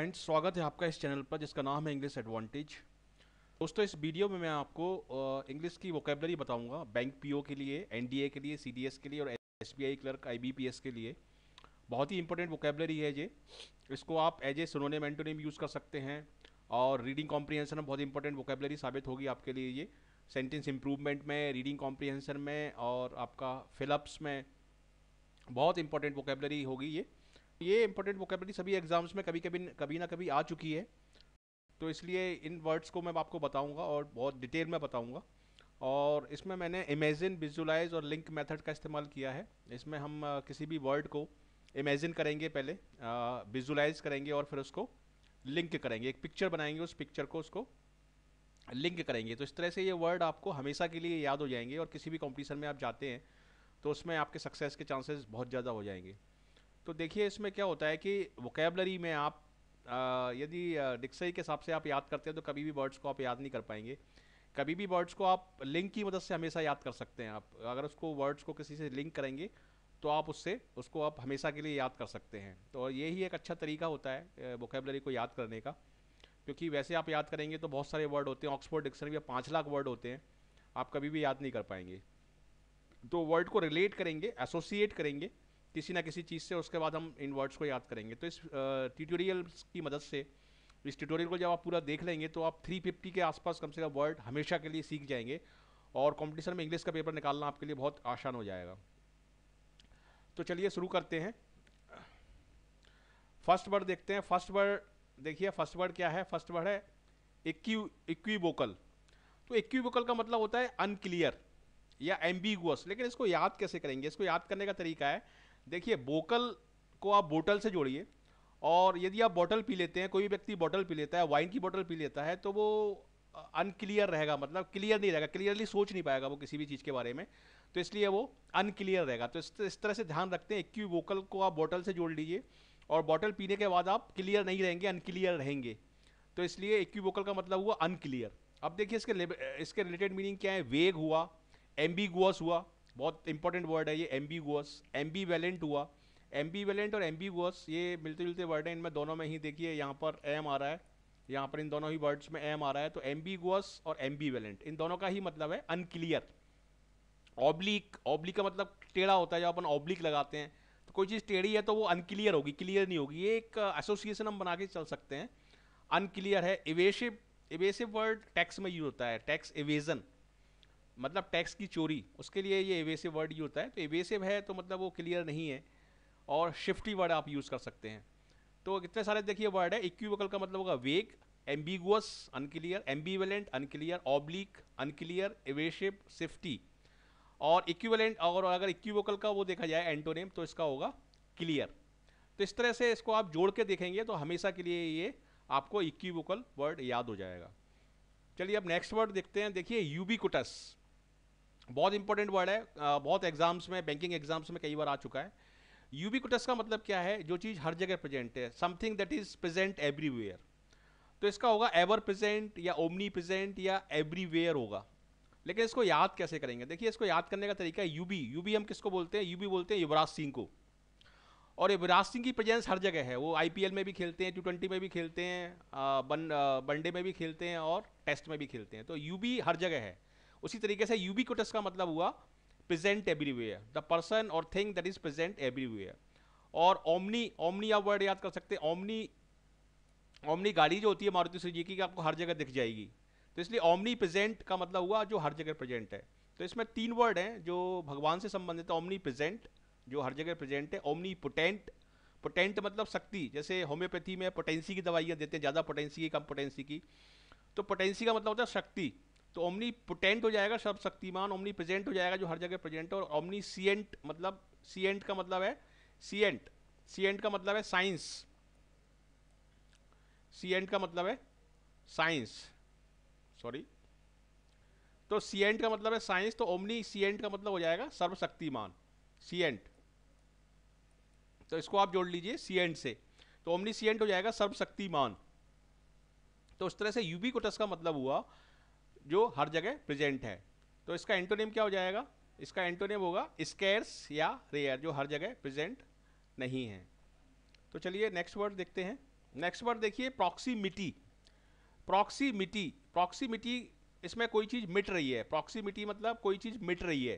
friends स्वागत है आपका इस चैनल पर जिसका नाम है इंग्लिश एडवांटेज दोस्तों इस वीडियो में मैं आपको इंग्लिश की वोकेबलरी बताऊंगा बैंक पीओ के लिए एनडीए के लिए सीडीएस के लिए और एसबीआई क्लर्क आईबीपीएस के लिए बहुत ही इंपॉर्टेंट वोकेबलरी है ये इसको आप as a synonym antonym use कर सकते हैं और रीडिंग कॉम्प्रीहेंसन बहुत इंपॉर्टेंट वोकेबलरी साबित होगी आपके लिए ये सेंटेंस इंप्रूवमेंट में रीडिंग कॉम्प्रीहेंसन में और आपका फिलअप्स में बहुत इंपॉर्टेंट वोकेबलरी होगी ये ये इंपॉर्टेंट वोकेबलरी सभी एग्जाम्स में कभी कभी कभी ना कभी आ चुकी है तो इसलिए इन वर्ड्स को मैं आपको बताऊंगा और बहुत डिटेल में बताऊंगा और इसमें मैंने इमेजिन विजुलाइज और लिंक मेथड का इस्तेमाल किया है इसमें हम किसी भी वर्ड को इमेजिन करेंगे पहले विजुलाइज करेंगे और फिर उसको लिंक करेंगे एक पिक्चर बनाएंगे उस पिक्चर को उसको लिंक करेंगे तो इस तरह से ये वर्ड आपको हमेशा के लिए याद हो जाएंगे और किसी भी कॉम्पिटिशन में आप जाते हैं तो उसमें आपके सक्सेस के चांसेस बहुत ज़्यादा हो जाएंगे तो देखिए इसमें क्या होता है कि वोकेबलरी में आप यदि डिक्सरी के हिसाब से आप याद करते हैं तो कभी भी वर्ड्स को आप याद नहीं कर पाएंगे कभी भी वर्ड्स को आप लिंक की मदद से हमेशा याद कर सकते हैं आप अगर उसको वर्ड्स को किसी से लिंक करेंगे तो आप उससे उसको आप हमेशा के लिए याद कर सकते हैं तो और यही एक अच्छा तरीका होता है वोकेबलरी को याद करने का क्योंकि वैसे आप याद करेंगे तो बहुत सारे वर्ड होते हैं ऑक्सफोर्ड डिक्शनरी में पाँच लाख वर्ड होते हैं आप कभी भी याद नहीं कर पाएंगे तो वर्ड को रिलेट करेंगे एसोसिएट करेंगे किसी ना किसी चीज़ से उसके बाद हम इन वर्ड्स को याद करेंगे तो इस ट्यूटोरियल की मदद से इस ट्यूटोरियल को जब आप पूरा देख लेंगे तो आप 350 के आसपास कम से कम वर्ड हमेशा के लिए सीख जाएंगे और कंपटीशन में इंग्लिश का पेपर निकालना आपके लिए बहुत आसान हो जाएगा तो चलिए शुरू करते हैं फर्स्ट वर्ड देखते हैं फर्स्ट वर्ड देखिए फर्स्ट वर्ड क्या है फर्स्ट वर्ड है इक्वी वोकल तो इक्वी वोकल का मतलब होता है अनक्लियर या एम्बिगुअस लेकिन इसको याद कैसे करेंगे इसको याद करने का तरीका है देखिए बोकल को आप बोटल से जोड़िए और यदि आप बॉटल पी लेते हैं कोई भी व्यक्ति बॉटल पी लेता है वाइन की बॉटल पी लेता है तो वो अनक्लियर रहेगा मतलब क्लियर नहीं रहेगा क्लियरली सोच नहीं पाएगा वो किसी भी चीज़ के बारे में तो इसलिए वो अनक्लियर रहेगा तो इस, तरह से ध्यान रखते हैं इक्की वोकल को आप बॉटल से जोड़ लीजिए और बॉटल पीने के बाद आप क्लियर नहीं रहेंगे अनक्लियर रहेंगे तो इसलिए इक्की वोकल का मतलब हुआ अनक्लियर अब देखिए इसके इसके रिलेटेड मीनिंग क्या है वेग हुआ एम्बीगुअस हुआ बहुत इंपॉर्टेंट वर्ड है ये एम्बीगुअस एम्बीवेलेंट हुआ एम्बीवेलेंट और एम्बीगुअस ये मिलते जुलते वर्ड हैं इनमें दोनों में ही देखिए यहाँ पर एम आ रहा है यहाँ पर इन दोनों ही वर्ड्स में एम आ रहा है तो एम्बीगुअस और एम्बीवेलेंट इन दोनों का ही मतलब है अनक्लियर ऑब्लिक ऑब्लिक का मतलब टेढ़ा होता है जब अपन ऑब्लिक लगाते हैं तो कोई चीज़ टेढ़ी है तो वो अनक्लियर होगी क्लियर नहीं होगी ये एक एसोसिएशन हम बना के चल सकते हैं अनक्लियर है इवेसिव इवेसिव वर्ड टैक्स में यूज होता है टैक्स इवेजन मतलब टैक्स की चोरी उसके लिए ये एवेसिव वर्ड यूज होता है तो एवेसिव है तो मतलब वो क्लियर नहीं है और शिफ्टी वर्ड आप यूज़ कर सकते हैं तो कितने सारे देखिए वर्ड है इक्यूवकल का मतलब होगा vague ambiguous unclear ambivalent unclear oblique unclear evasive shifty और इक्वलेंट और अगर इक्वोकल का वो देखा जाए एंटोनेम तो इसका होगा क्लियर तो इस तरह से इसको आप जोड़ के देखेंगे तो हमेशा के लिए ये आपको इक्वोकल वर्ड याद हो जाएगा चलिए अब नेक्स्ट वर्ड देखते हैं देखिए यूबिकुटस बहुत इंपॉर्टेंट वर्ड है बहुत एग्जाम्स में बैंकिंग एग्जाम्स में कई बार आ चुका है यूबिकुटस का मतलब क्या है जो चीज़ हर जगह प्रेजेंट है something that is present everywhere तो इसका होगा एवर प्रेजेंट या ओमनी प्रेजेंट या एवरीवेयर होगा लेकिन इसको याद कैसे करेंगे देखिए इसको याद करने का तरीका है यूबी यूबी हम किसको बोलते हैं यूबी बोलते हैं युवराज सिंह को और युवराज सिंह की प्रेजेंस हर जगह है वो आई में भी खेलते हैं टू में भी खेलते हैं वनडे में भी खेलते हैं और टेस्ट में भी खेलते हैं तो यूबी हर जगह है उसी तरीके से यूबिकोटस का मतलब हुआ प्रेजेंट एवरीवेयर द पर्सन और thing that is present everywhere और ओमनी ओमनी आप वर्ड याद कर सकते हैं ओमनी ओमनी गाड़ी जो होती है मारुति सुजी की आपको हर जगह दिख जाएगी तो इसलिए ओमनी प्रेजेंट का मतलब हुआ जो हर जगह प्रेजेंट है तो इसमें तीन वर्ड हैं जो भगवान से संबंधित है ओमनी प्रेजेंट जो हर जगह प्रेजेंट है ओमनी पोटेंट पोटेंट मतलब शक्ति जैसे होम्योपैथी में पोटेंसी की दवाइयाँ देते हैं ज़्यादा पोटेंसी की कम पोटेंसी की तो पोटेंसी का मतलब होता है शक्ति तो ओमनी पोटेंट हो जाएगा सब शक्तिमान ओमनी प्रेजेंट हो जाएगा जो हर जगह प्रेजेंट है और ओमनी सीएंट मतलब सीएंट का मतलब है सीएंट सीएंट का मतलब है साइंस सीएंट का मतलब है साइंस सॉरी तो सीएंट का मतलब है साइंस तो ओमनी सीएंट का मतलब हो जाएगा सर्वशक्तिमान सीएंट तो इसको आप जोड़ लीजिए सीएंट से तो ओमनी सीएंट हो जाएगा सर्वशक्तिमान तो उस तरह से यूबी कोटस का मतलब हुआ जो हर जगह प्रेजेंट है तो इसका एंटोनियम क्या हो जाएगा इसका एंटोनियम होगा स्केर्स या रेयर जो हर जगह प्रेजेंट नहीं है तो चलिए नेक्स्ट वर्ड देखते हैं नेक्स्ट वर्ड देखिए प्रॉक्सीमिटी प्रॉक्सीमिटी प्रॉक्सीमिटी इसमें कोई चीज़ मिट रही है प्रॉक्सीमिटी मतलब कोई चीज़ मिट रही है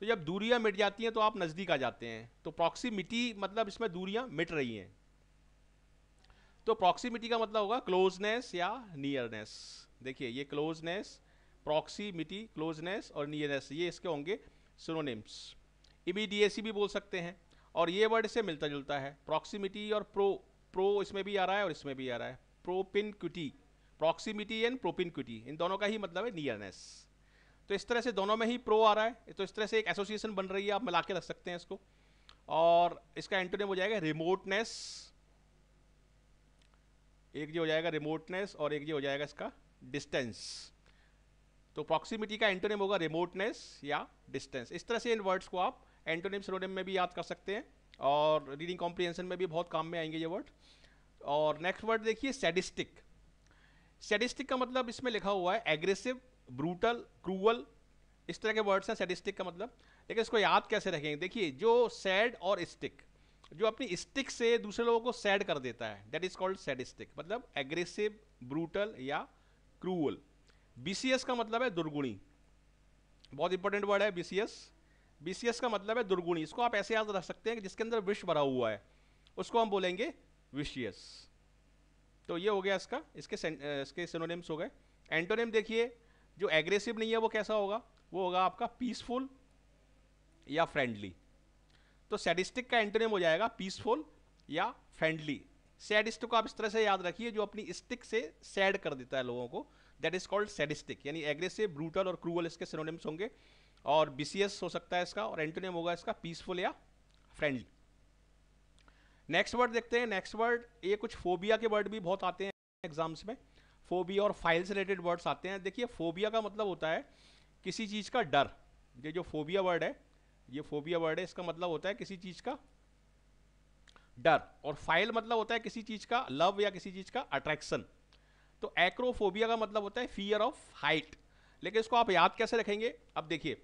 तो जब दूरियां मिट जाती हैं तो आप नज़दीक आ जाते हैं तो प्रॉक्सीमिटी मतलब इसमें दूरियां मिट रही हैं तो प्रॉक्सीमिटी का मतलब होगा क्लोजनेस या नियरनेस देखिए ये क्लोजनेस प्रॉक्सीमिटी क्लोजनेस और नियरनेस ये इसके होंगे सिनोनिम्स इमीडिएसी भी बोल सकते हैं और ये वर्ड से मिलता जुलता है प्रॉक्सीमिटी और प्रो प्रो इसमें भी आ रहा है और इसमें भी आ रहा है क्यूटी प्रॉक्सीमिटी एंड क्यूटी इन दोनों का ही मतलब है नियरनेस तो इस तरह से दोनों में ही प्रो आ रहा है तो इस तरह से एक एसोसिएशन बन रही है आप मिला के रख सकते हैं इसको और इसका एंटोनिम हो जाएगा रिमोटनेस एक जी हो जाएगा रिमोटनेस और एक जी हो जाएगा इसका डिस्टेंस तो प्रॉक्सिमिटी का एंटोनिम होगा रिमोटनेस या डिस्टेंस इस तरह से इन वर्ड्स को आप एंटोनिम सिनोनिम में भी याद कर सकते हैं और रीडिंग कॉम्प्रिहेंशन में भी बहुत काम में आएंगे ये वर्ड और नेक्स्ट वर्ड देखिए सैडिस्टिक सैडिस्टिक का मतलब इसमें लिखा हुआ है एग्रेसिव ब्रूटल क्रूअल इस तरह के वर्ड्स हैं सैडिस्टिक का मतलब लेकिन इसको याद कैसे रखेंगे देखिए जो सैड और स्टिक जो अपनी स्टिक से दूसरे लोगों को सैड कर देता है दैट इज कॉल्ड सैडिस्टिक मतलब एग्रेसिव ब्रूटल या क्रूअल बीसीएस का मतलब है दुर्गुणी बहुत इंपॉर्टेंट वर्ड है बीसीएस बीसीएस का मतलब है दुर्गुणी इसको आप ऐसे याद रख सकते हैं कि जिसके अंदर विष भरा हुआ है उसको हम बोलेंगे विशियस तो ये हो गया इसका इसके सें, इसके सिनोनिम्स हो गए एंटोनिम देखिए जो एग्रेसिव नहीं है वो कैसा होगा वो होगा आपका पीसफुल या फ्रेंडली तो सैडिस्टिक का एंटोनिम हो जाएगा पीसफुल या फ्रेंडली सैडिस्ट को आप इस तरह से याद रखिए जो अपनी स्टिक से सैड कर देता है लोगों को दैट इज कॉल्ड सैडिस्टिक यानी एग्रेसिव ब्रूटल और क्रूअल इसके सिनोनिम्स होंगे और बीसीएस हो सकता है इसका और एंटोनियम होगा इसका पीसफुल या फ्रेंडली नेक्स्ट वर्ड देखते हैं नेक्स्ट वर्ड ये कुछ फोबिया के वर्ड भी बहुत आते हैं एग्जाम्स में फोबिया और फाइल से रिलेटेड वर्ड्स आते हैं देखिए फोबिया का मतलब होता है किसी चीज़ का डर ये जो फोबिया वर्ड है ये फोबिया वर्ड है इसका मतलब होता है किसी चीज़ का डर और फाइल मतलब होता है किसी चीज़ का लव या किसी चीज़ का अट्रैक्शन तो एक्रोफोबिया का मतलब होता है फियर ऑफ हाइट लेकिन इसको आप याद कैसे रखेंगे अब देखिए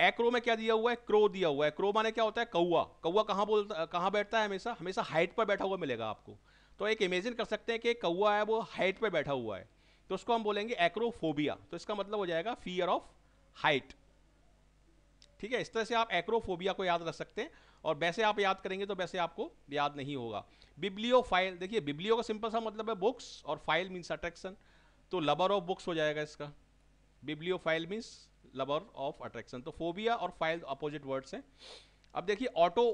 एक्रो में क्या दिया हुआ है क्रो दिया हुआ है क्रो माने क्या होता है कौआ कौआ कहाँ बोलता कहाँ बैठता है हमेशा हमेशा हाइट पर बैठा हुआ मिलेगा आपको तो एक इमेजिन कर सकते हैं कि कौआ है वो हाइट पर बैठा हुआ है तो उसको हम बोलेंगे एक्रोफोबिया तो इसका मतलब हो जाएगा फियर ऑफ हाइट ठीक है इस तरह से आप एक्रोफोबिया को याद रख सकते हैं और वैसे आप याद करेंगे तो वैसे आपको याद नहीं होगा बिब्लियो फाइल देखिए बिब्लियो का सिंपल सा मतलब है बुक्स और फाइल मीन्स अट्रैक्शन तो लबर ऑफ बुक्स हो जाएगा इसका बिब्लियो फाइल मीन्स लबर ऑफ अट्रैक्शन तो फोबिया और फाइल अपोजिट वर्ड्स हैं अब देखिए ऑटो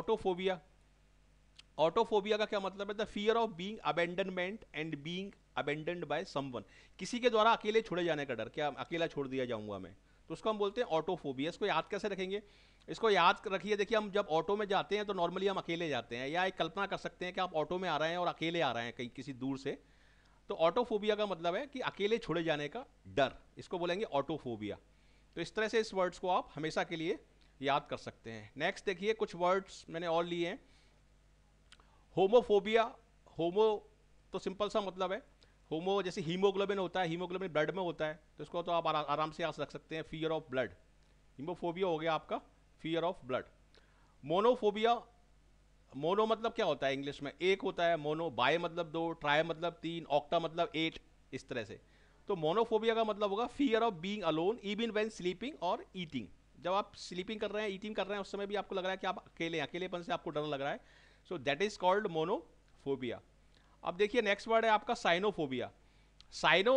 ऑटोफोबिया ऑटोफोबिया का क्या मतलब है the fear of being abandonment and being abandon by someone किसी के द्वारा अकेले छोड़े जाने का डर क्या अकेला छोड़ दिया जाऊंगा मैं तो उसको हम बोलते हैं ऑटोफोबिया इसको याद कैसे रखेंगे इसको याद रखिए देखिए हम जब ऑटो में जाते हैं तो नॉर्मली हम अकेले जाते हैं या एक कल्पना कर सकते हैं कि आप ऑटो में आ रहे हैं और अकेले आ रहे हैं कहीं किसी दूर से तो ऑटोफोबिया का मतलब है कि अकेले छोड़े जाने का डर इसको बोलेंगे ऑटोफोबिया तो इस तरह से इस वर्ड्स को आप हमेशा के लिए याद कर सकते हैं नेक्स्ट देखिए कुछ वर्ड्स मैंने और लिए हैं होमोफोबिया होमो तो सिंपल सा मतलब है होमो जैसे हीमोग्लोबिन होता है हीमोग्लोबिन ब्लड में होता है तो इसको तो आप आरा, आराम से रख सकते हैं फियर ऑफ ब्लड हीमोफोबिया हो गया आपका fear of blood monophobia mono मतलब क्या होता है इंग्लिश में एक होता है मोनो बाय मतलब दो ट्राय मतलब तीन ऑक्टा मतलब एट इस तरह से तो मोनोफोबिया का मतलब होगा fear of being alone even when sleeping और ईटिंग जब आप स्लीपिंग कर रहे हैं ईटिंग कर रहे हैं उस समय भी आपको लग रहा है कि आप अकेले अकेलेपन से आपको डर लग रहा है so that is called monophobia अब देखिए नेक्स्ट वर्ड है आपका साइनोफोबिया साइनो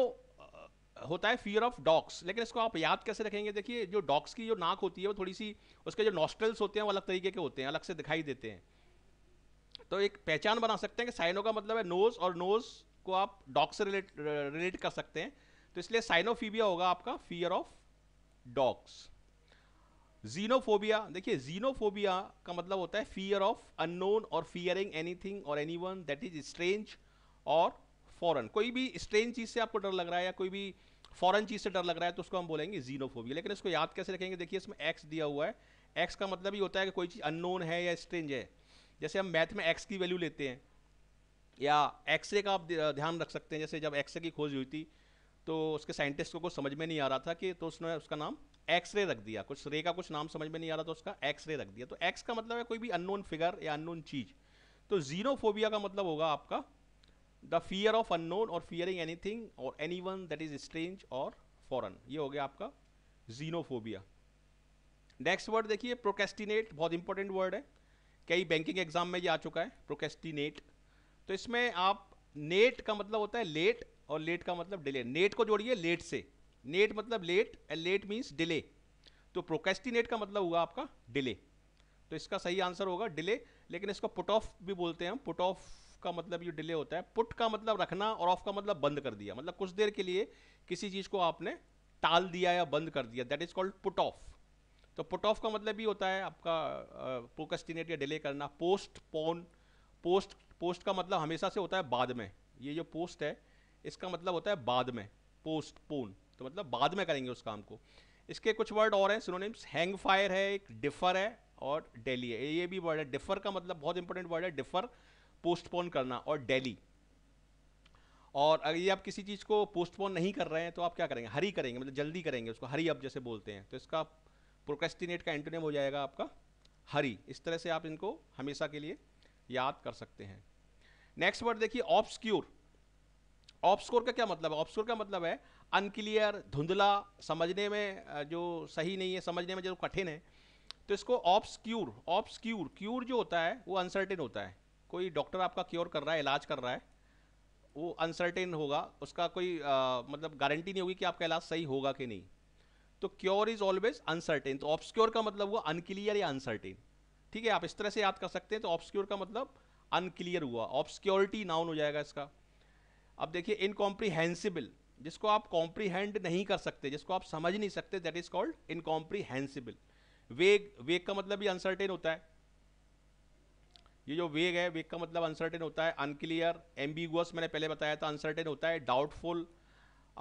होता है फियर ऑफ डॉग्स लेकिन इसको आप याद कैसे रखेंगे देखिए जो डॉग्स की जो नाक होती है वो थोड़ी सी उसके जो नॉस्ट्रल्स होते हैं वो अलग तरीके के होते हैं अलग से दिखाई देते हैं तो एक पहचान बना सकते हैं कि साइनो का मतलब है नोज और नोज को आप डॉग से रिलेट रिलेट कर सकते हैं तो इसलिए साइनोफीबिया होगा आपका फियर ऑफ डॉग्स जीनोफोबिया देखिए जीनोफोबिया का मतलब होता है फियर ऑफ अननोन और फियरिंग एनीथिंग और एनीवन दैट इज स्ट्रेंज और फॉरन कोई भी स्ट्रेंज चीज़ से आपको डर लग रहा है या कोई भी फॉरन चीज़ से डर लग रहा है तो उसको हम बोलेंगे जीनोफोबिया लेकिन इसको याद कैसे रखेंगे देखिए इसमें एक्स दिया हुआ है एक्स का मतलब ही होता है कि कोई चीज़ अननोन है या स्ट्रेंज है जैसे हम मैथ में एक्स की वैल्यू लेते हैं या एक्सरे का आप ध्यान रख सकते हैं जैसे जब एक्सरे की खोज हुई थी तो उसके साइंटिस्ट को कुछ समझ में नहीं आ रहा था कि तो उसने उसका नाम एक्सरे रख दिया कुछ रे का कुछ नाम समझ में नहीं आ रहा था उसका एक्सरे रख दिया तो एक्स का मतलब है कोई भी अननोन फिगर या अननोन चीज तो जीरोफोबिया का मतलब होगा आपका द फियर ऑफ अननोन और फियरिंग एनीथिंग और anyone that is strange और फॉरन ये हो गया आपका जीनोफोबिया नेक्स्ट वर्ड देखिए प्रोकेस्टिनेट बहुत इंपॉर्टेंट वर्ड है कई बैंकिंग एग्जाम में ये आ चुका है प्रोकेस्टिनेट तो इसमें आप नेट का मतलब होता है लेट और लेट का मतलब डिले नेट को जोड़िए लेट से नेट मतलब late and late means delay तो प्रोकेस्टिनेट का मतलब हुआ आपका डिले तो इसका सही आंसर होगा डिले लेकिन इसको पुट ऑफ भी बोलते हैं हम पुट ऑफ का मतलब ये डिले होता है पुट का मतलब रखना और ऑफ का मतलब बंद कर दिया मतलब कुछ देर के लिए किसी चीज़ को आपने टाल दिया या बंद कर दिया that is called put off तो पुट ऑफ का मतलब ये होता है आपका uh, या डिले करना पोस्ट पोन पोस्ट पोस्ट का मतलब हमेशा से होता है बाद में ये जो पोस्ट है इसका मतलब होता है बाद में पोस्ट पोन तो मतलब बाद में करेंगे उस काम को इसके कुछ वर्ड और हैं सिनोनिम्स हैंग फायर है एक डिफर है और डेली है ये भी वर्ड है डिफर का मतलब बहुत इंपॉर्टेंट वर्ड है डिफर पोस्टपोन करना और डेली और अगर ये आप किसी चीज़ को पोस्टपोन नहीं कर रहे हैं तो आप क्या करेंगे हरी करेंगे मतलब जल्दी करेंगे उसको हरी अब जैसे बोलते हैं तो इसका प्रोकेस्टिनेट का एंटोनियम हो जाएगा आपका हरी इस तरह से आप इनको हमेशा के लिए याद कर सकते हैं नेक्स्ट वर्ड देखिए ऑप्सक्योर ऑप्सकोर का क्या मतलब है ऑब्सकोर का मतलब है अनक्लियर धुंधला समझने में जो सही नहीं है समझने में जो कठिन है तो इसको ऑब्सक्यूर ऑब्सक्यूर क्यूर जो होता है वो अनसर्टेन होता है कोई डॉक्टर आपका क्योर कर रहा है इलाज कर रहा है वो अनसर्टेन होगा उसका कोई आ, मतलब गारंटी नहीं होगी कि आपका इलाज सही होगा कि नहीं तो क्योर इज ऑलवेज अनसर्टेन तो ऑप्सक्योर का मतलब हुआ अनक्लियर या अनसर्टेन ठीक है आप इस तरह से याद कर सकते हैं तो ऑप्सक्योर का मतलब अनक्लियर हुआ ऑप्सक्योरिटी नाउन हो जाएगा इसका अब देखिए इनकॉम्प्रीहेंसिबल जिसको आप कॉम्प्रीहेंड नहीं कर सकते जिसको आप समझ नहीं सकते दैट इज कॉल्ड इनकॉम्प्रीहेंसिबल वेग वेग का मतलब भी अनसर्टेन होता है ये जो वेग है वेग का मतलब अनसर्टेन होता है अनक्लियर एम्बिगुअस मैंने पहले बताया था अनसर्टेन होता है डाउटफुल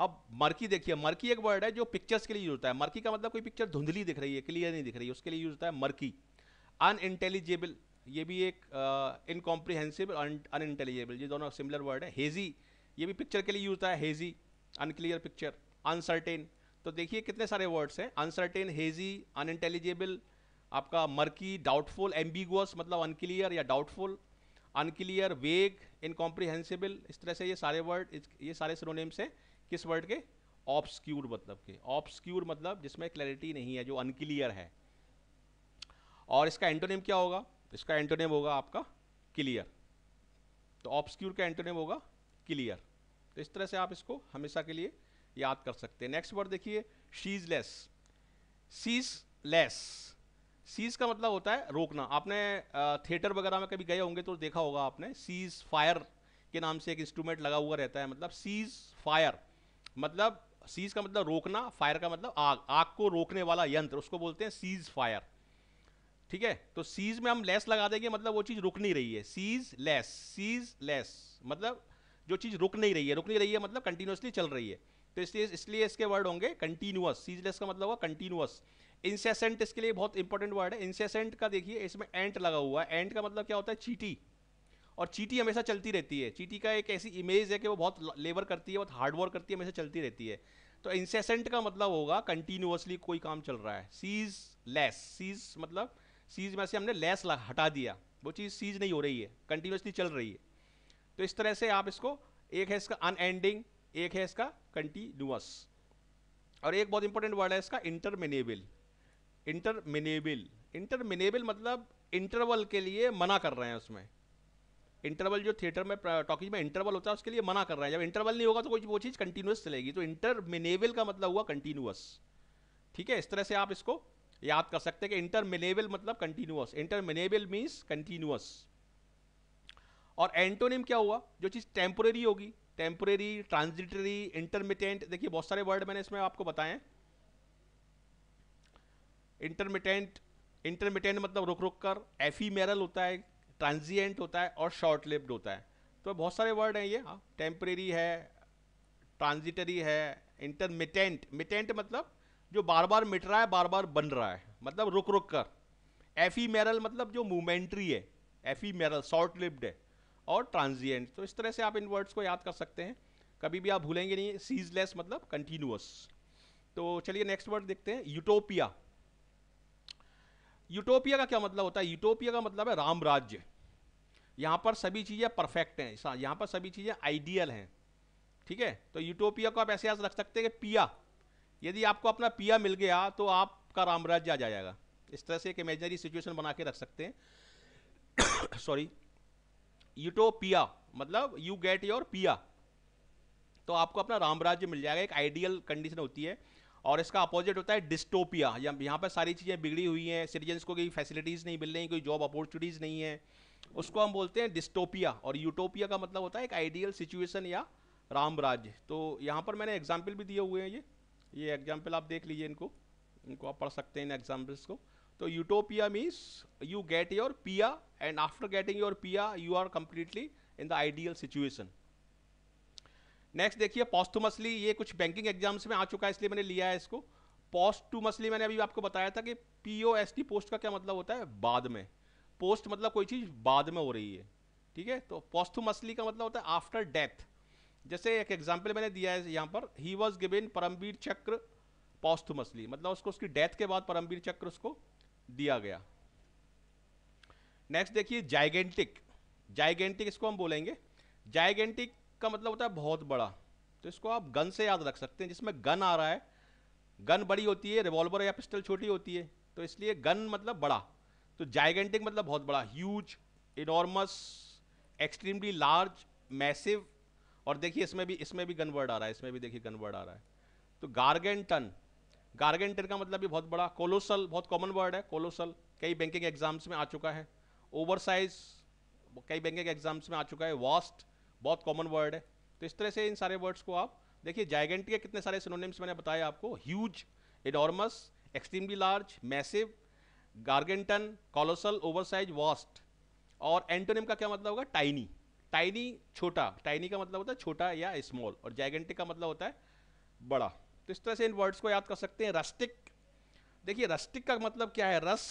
अब मर्की देखिए मर्की एक वर्ड है जो पिक्चर्स के लिए यूज होता है मर्की का मतलब कोई पिक्चर धुंधली दिख रही है क्लियर नहीं दिख रही है उसके लिए यूज होता है मर्की अन इंटेलिजेबल ये भी एक इनकॉम्प्रीहेंसिबल uh, इंटेलिजेबल ये दोनों सिमिलर वर्ड है हेजी ये भी पिक्चर के लिए यूज होता है हेजी अनक्लियर पिक्चर अनसर्टेन तो देखिए कितने सारे वर्ड्स हैं अनसर्टेन हेजी अनइंटेलिजिबल आपका मर्की डाउटफुल एम्बिगुअस मतलब अनक्लियर या डाउटफुल अनक्लियर वेग इनकॉम्प्रिहेंसिबल इस तरह से ये सारे वर्ड ये सारे सिनोनिम्स हैं किस वर्ड के ऑब्सक्यूर मतलब के ऑब्सक्यूर मतलब जिसमें क्लैरिटी नहीं है जो अनक्लियर है और इसका एंटोनेम क्या होगा इसका एंटोनेम होगा आपका क्लियर तो ऑब्सक्यूर का एंटोनेम होगा क्लियर तो इस तरह से आप इसको हमेशा के लिए याद कर सकते हैं नेक्स्ट वर्ड देखिए ceaseless ceaseless cease का मतलब होता है रोकना आपने थिएटर वगैरह में कभी गए होंगे तो देखा होगा आपने सीज फायर के नाम से एक इंस्ट्रूमेंट लगा हुआ रहता है मतलब सीज फायर मतलब सीज का मतलब रोकना फायर का मतलब आग आग को रोकने वाला यंत्र उसको बोलते हैं सीज फायर ठीक है तो सीज में हम लेस लगा देंगे मतलब वो चीज़ रुक नहीं रही है सीज लेस सीज लेस मतलब जो चीज़ रुक नहीं रही है रुक नहीं रही है मतलब कंटिन्यूसली चल रही है तो इसलिए इसलिए इसके वर्ड होंगे कंटिन्यूस सीजलेस का मतलब होगा कंटिन्यूस इंसेसेंट इसके लिए बहुत इंपॉर्टेंट वर्ड है इंसेसेंट का देखिए इसमें एंट लगा हुआ है एंट का मतलब क्या होता है चीटी और चीटी हमेशा चलती रहती है चीटी का एक ऐसी इमेज है कि वो बहुत लेबर करती है बहुत हार्ड वर्क करती है हमेशा चलती रहती है तो इंसेसेंट का मतलब होगा कंटिन्यूसली कोई काम चल रहा है सीज लेस सीज मतलब सीज में से हमने लेस हटा दिया वो चीज़ सीज नहीं हो रही है कंटिन्यूसली चल रही है तो इस तरह से आप इसको एक है इसका अनएंडिंग एक है इसका कंटिन्यूअस और एक बहुत इंपॉर्टेंट वर्ड है इसका इंटरमिनेबल इंटरमिनेबल इंटरमिनेबल मतलब इंटरवल के लिए मना कर रहे हैं उसमें इंटरवल जो थिएटर में टॉकीज में इंटरवल होता है उसके लिए मना कर रहे हैं जब इंटरवल नहीं होगा तो कोई वो चीज़ कंटिन्यूस चलेगी तो इंटरमिनेबल का मतलब हुआ कंटिन्यूस ठीक है इस तरह से आप इसको याद कर सकते हैं कि इंटरमिनेबल मतलब कंटिन्यूस इंटरमिनेबल मीन्स कंटिन्यूस और एंटोनिम क्या हुआ जो चीज़ टेम्पोरेरी होगी टेम्पोरेरी ट्रांजिटरी इंटरमीडियंट देखिए बहुत सारे वर्ड मैंने इसमें आपको बताए हैं इंटरमीडियंट मतलब रुक रुक कर एफीमेरल होता है ट्रांजिएंट होता है और शॉर्ट लिप्ड होता है तो बहुत सारे वर्ड हैं ये हाँ टेम्परेरी है ट्रांजिटरी है इंटरमिटेंट मिटेंट मतलब जो बार बार मिट रहा है बार बार बन रहा है मतलब रुक रुक कर एफीमेरल मतलब जो मोमेंट्री है एफीमेरल शॉर्ट लिप्ड है और ट्रांजिएंट तो इस तरह से आप इन वर्ड्स को याद कर सकते हैं कभी भी आप भूलेंगे नहीं सीजलेस मतलब कंटिन्यूस तो चलिए नेक्स्ट वर्ड देखते हैं यूटोपिया यूटोपिया का क्या मतलब होता है यूटोपिया का मतलब है राम राज्य यहाँ पर सभी चीज़ें परफेक्ट हैं यहाँ पर सभी चीज़ें आइडियल हैं ठीक है तो यूटोपिया को आप ऐसे याद रख सकते हैं कि पिया यदि आपको अपना पिया मिल गया तो आपका रामराज्य आ जाएगा इस तरह से एक इमेजनरी सिचुएशन बना के रख सकते हैं सॉरी यूटोपिया मतलब यू गेट योर पिया तो आपको अपना राम राज्य मिल जाएगा एक आइडियल कंडीशन होती है और इसका अपोजिट होता है डिस्टोपिया यहाँ पर सारी चीज़ें बिगड़ी हुई हैं सिटीजन्स को कोई फैसिलिटीज़ नहीं मिल रही कोई जॉब अपॉर्चुनिटीज़ नहीं है उसको हम बोलते हैं डिस्टोपिया और यूटोपिया का मतलब होता है एक आइडियल सिचुएशन या राम राज्य तो यहाँ पर मैंने एग्जाम्पल भी दिए हुए हैं ये ये एग्जाम्पल आप देख लीजिए इनको इनको आप पढ़ सकते हैं इन एग्जाम्पल्स को तो utopia means you get your पिया एंड आफ्टर गेटिंग योर पिया you are completely in the ideal situation next देखिए पॉस्टुमसली ये कुछ बैंकिंग एग्जाम्स में आ चुका है इसलिए मैंने लिया है इसको पॉस्टुमसली मैंने अभी आपको बताया था कि P O S T post का क्या मतलब होता है बाद में पोस्ट मतलब कोई चीज़ बाद में हो रही है ठीक है तो पॉस्टुमसली का मतलब होता है आफ्टर डेथ जैसे एक एग्जाम्पल मैंने दिया है यहाँ पर ही वॉज गिवेन परमवीर चक्र पॉस्टुमसली मतलब उसको उसकी डेथ के बाद परमवीर चक्र उसको दिया गया नेक्स्ट देखिए जाइगेंटिक जाइगेंटिक इसको हम बोलेंगे जाइगेंटिक का मतलब होता है बहुत बड़ा तो इसको आप गन से याद रख सकते हैं जिसमें गन आ रहा है गन बड़ी होती है रिवॉल्वर या पिस्टल छोटी होती है तो इसलिए गन मतलब बड़ा तो जाइगेंटिक मतलब बहुत बड़ा huge enormous extremely large massive और देखिए इसमें भी इसमें भी गन वर्ड आ रहा है इसमें भी देखिए गन वर्ड आ रहा है तो गार्गेंटन गार्गेंटर का मतलब भी बहुत बड़ा कोलोसल बहुत कॉमन वर्ड है कोलोसल कई बैंकिंग एग्जाम्स में आ चुका है ओवरसाइज कई बैंकिंग एग्जाम्स में आ चुका है वास्ट बहुत कॉमन वर्ड है तो इस तरह से इन सारे वर्ड्स को आप देखिए जाइगेंट के कितने सारे सिनोनिम्स मैंने बताया आपको huge enormous extremely large massive gargantuan colossal oversize vast और एंटोनिम का क्या मतलब होगा टाइनी टाइनी छोटा टाइनी का मतलब होता है छोटा या स्मॉल और जाइगेंटिक का मतलब होता है बड़ा तो इस तरह से इन वर्ड्स को याद कर सकते हैं रस्टिक देखिए रस्टिक का मतलब क्या है रस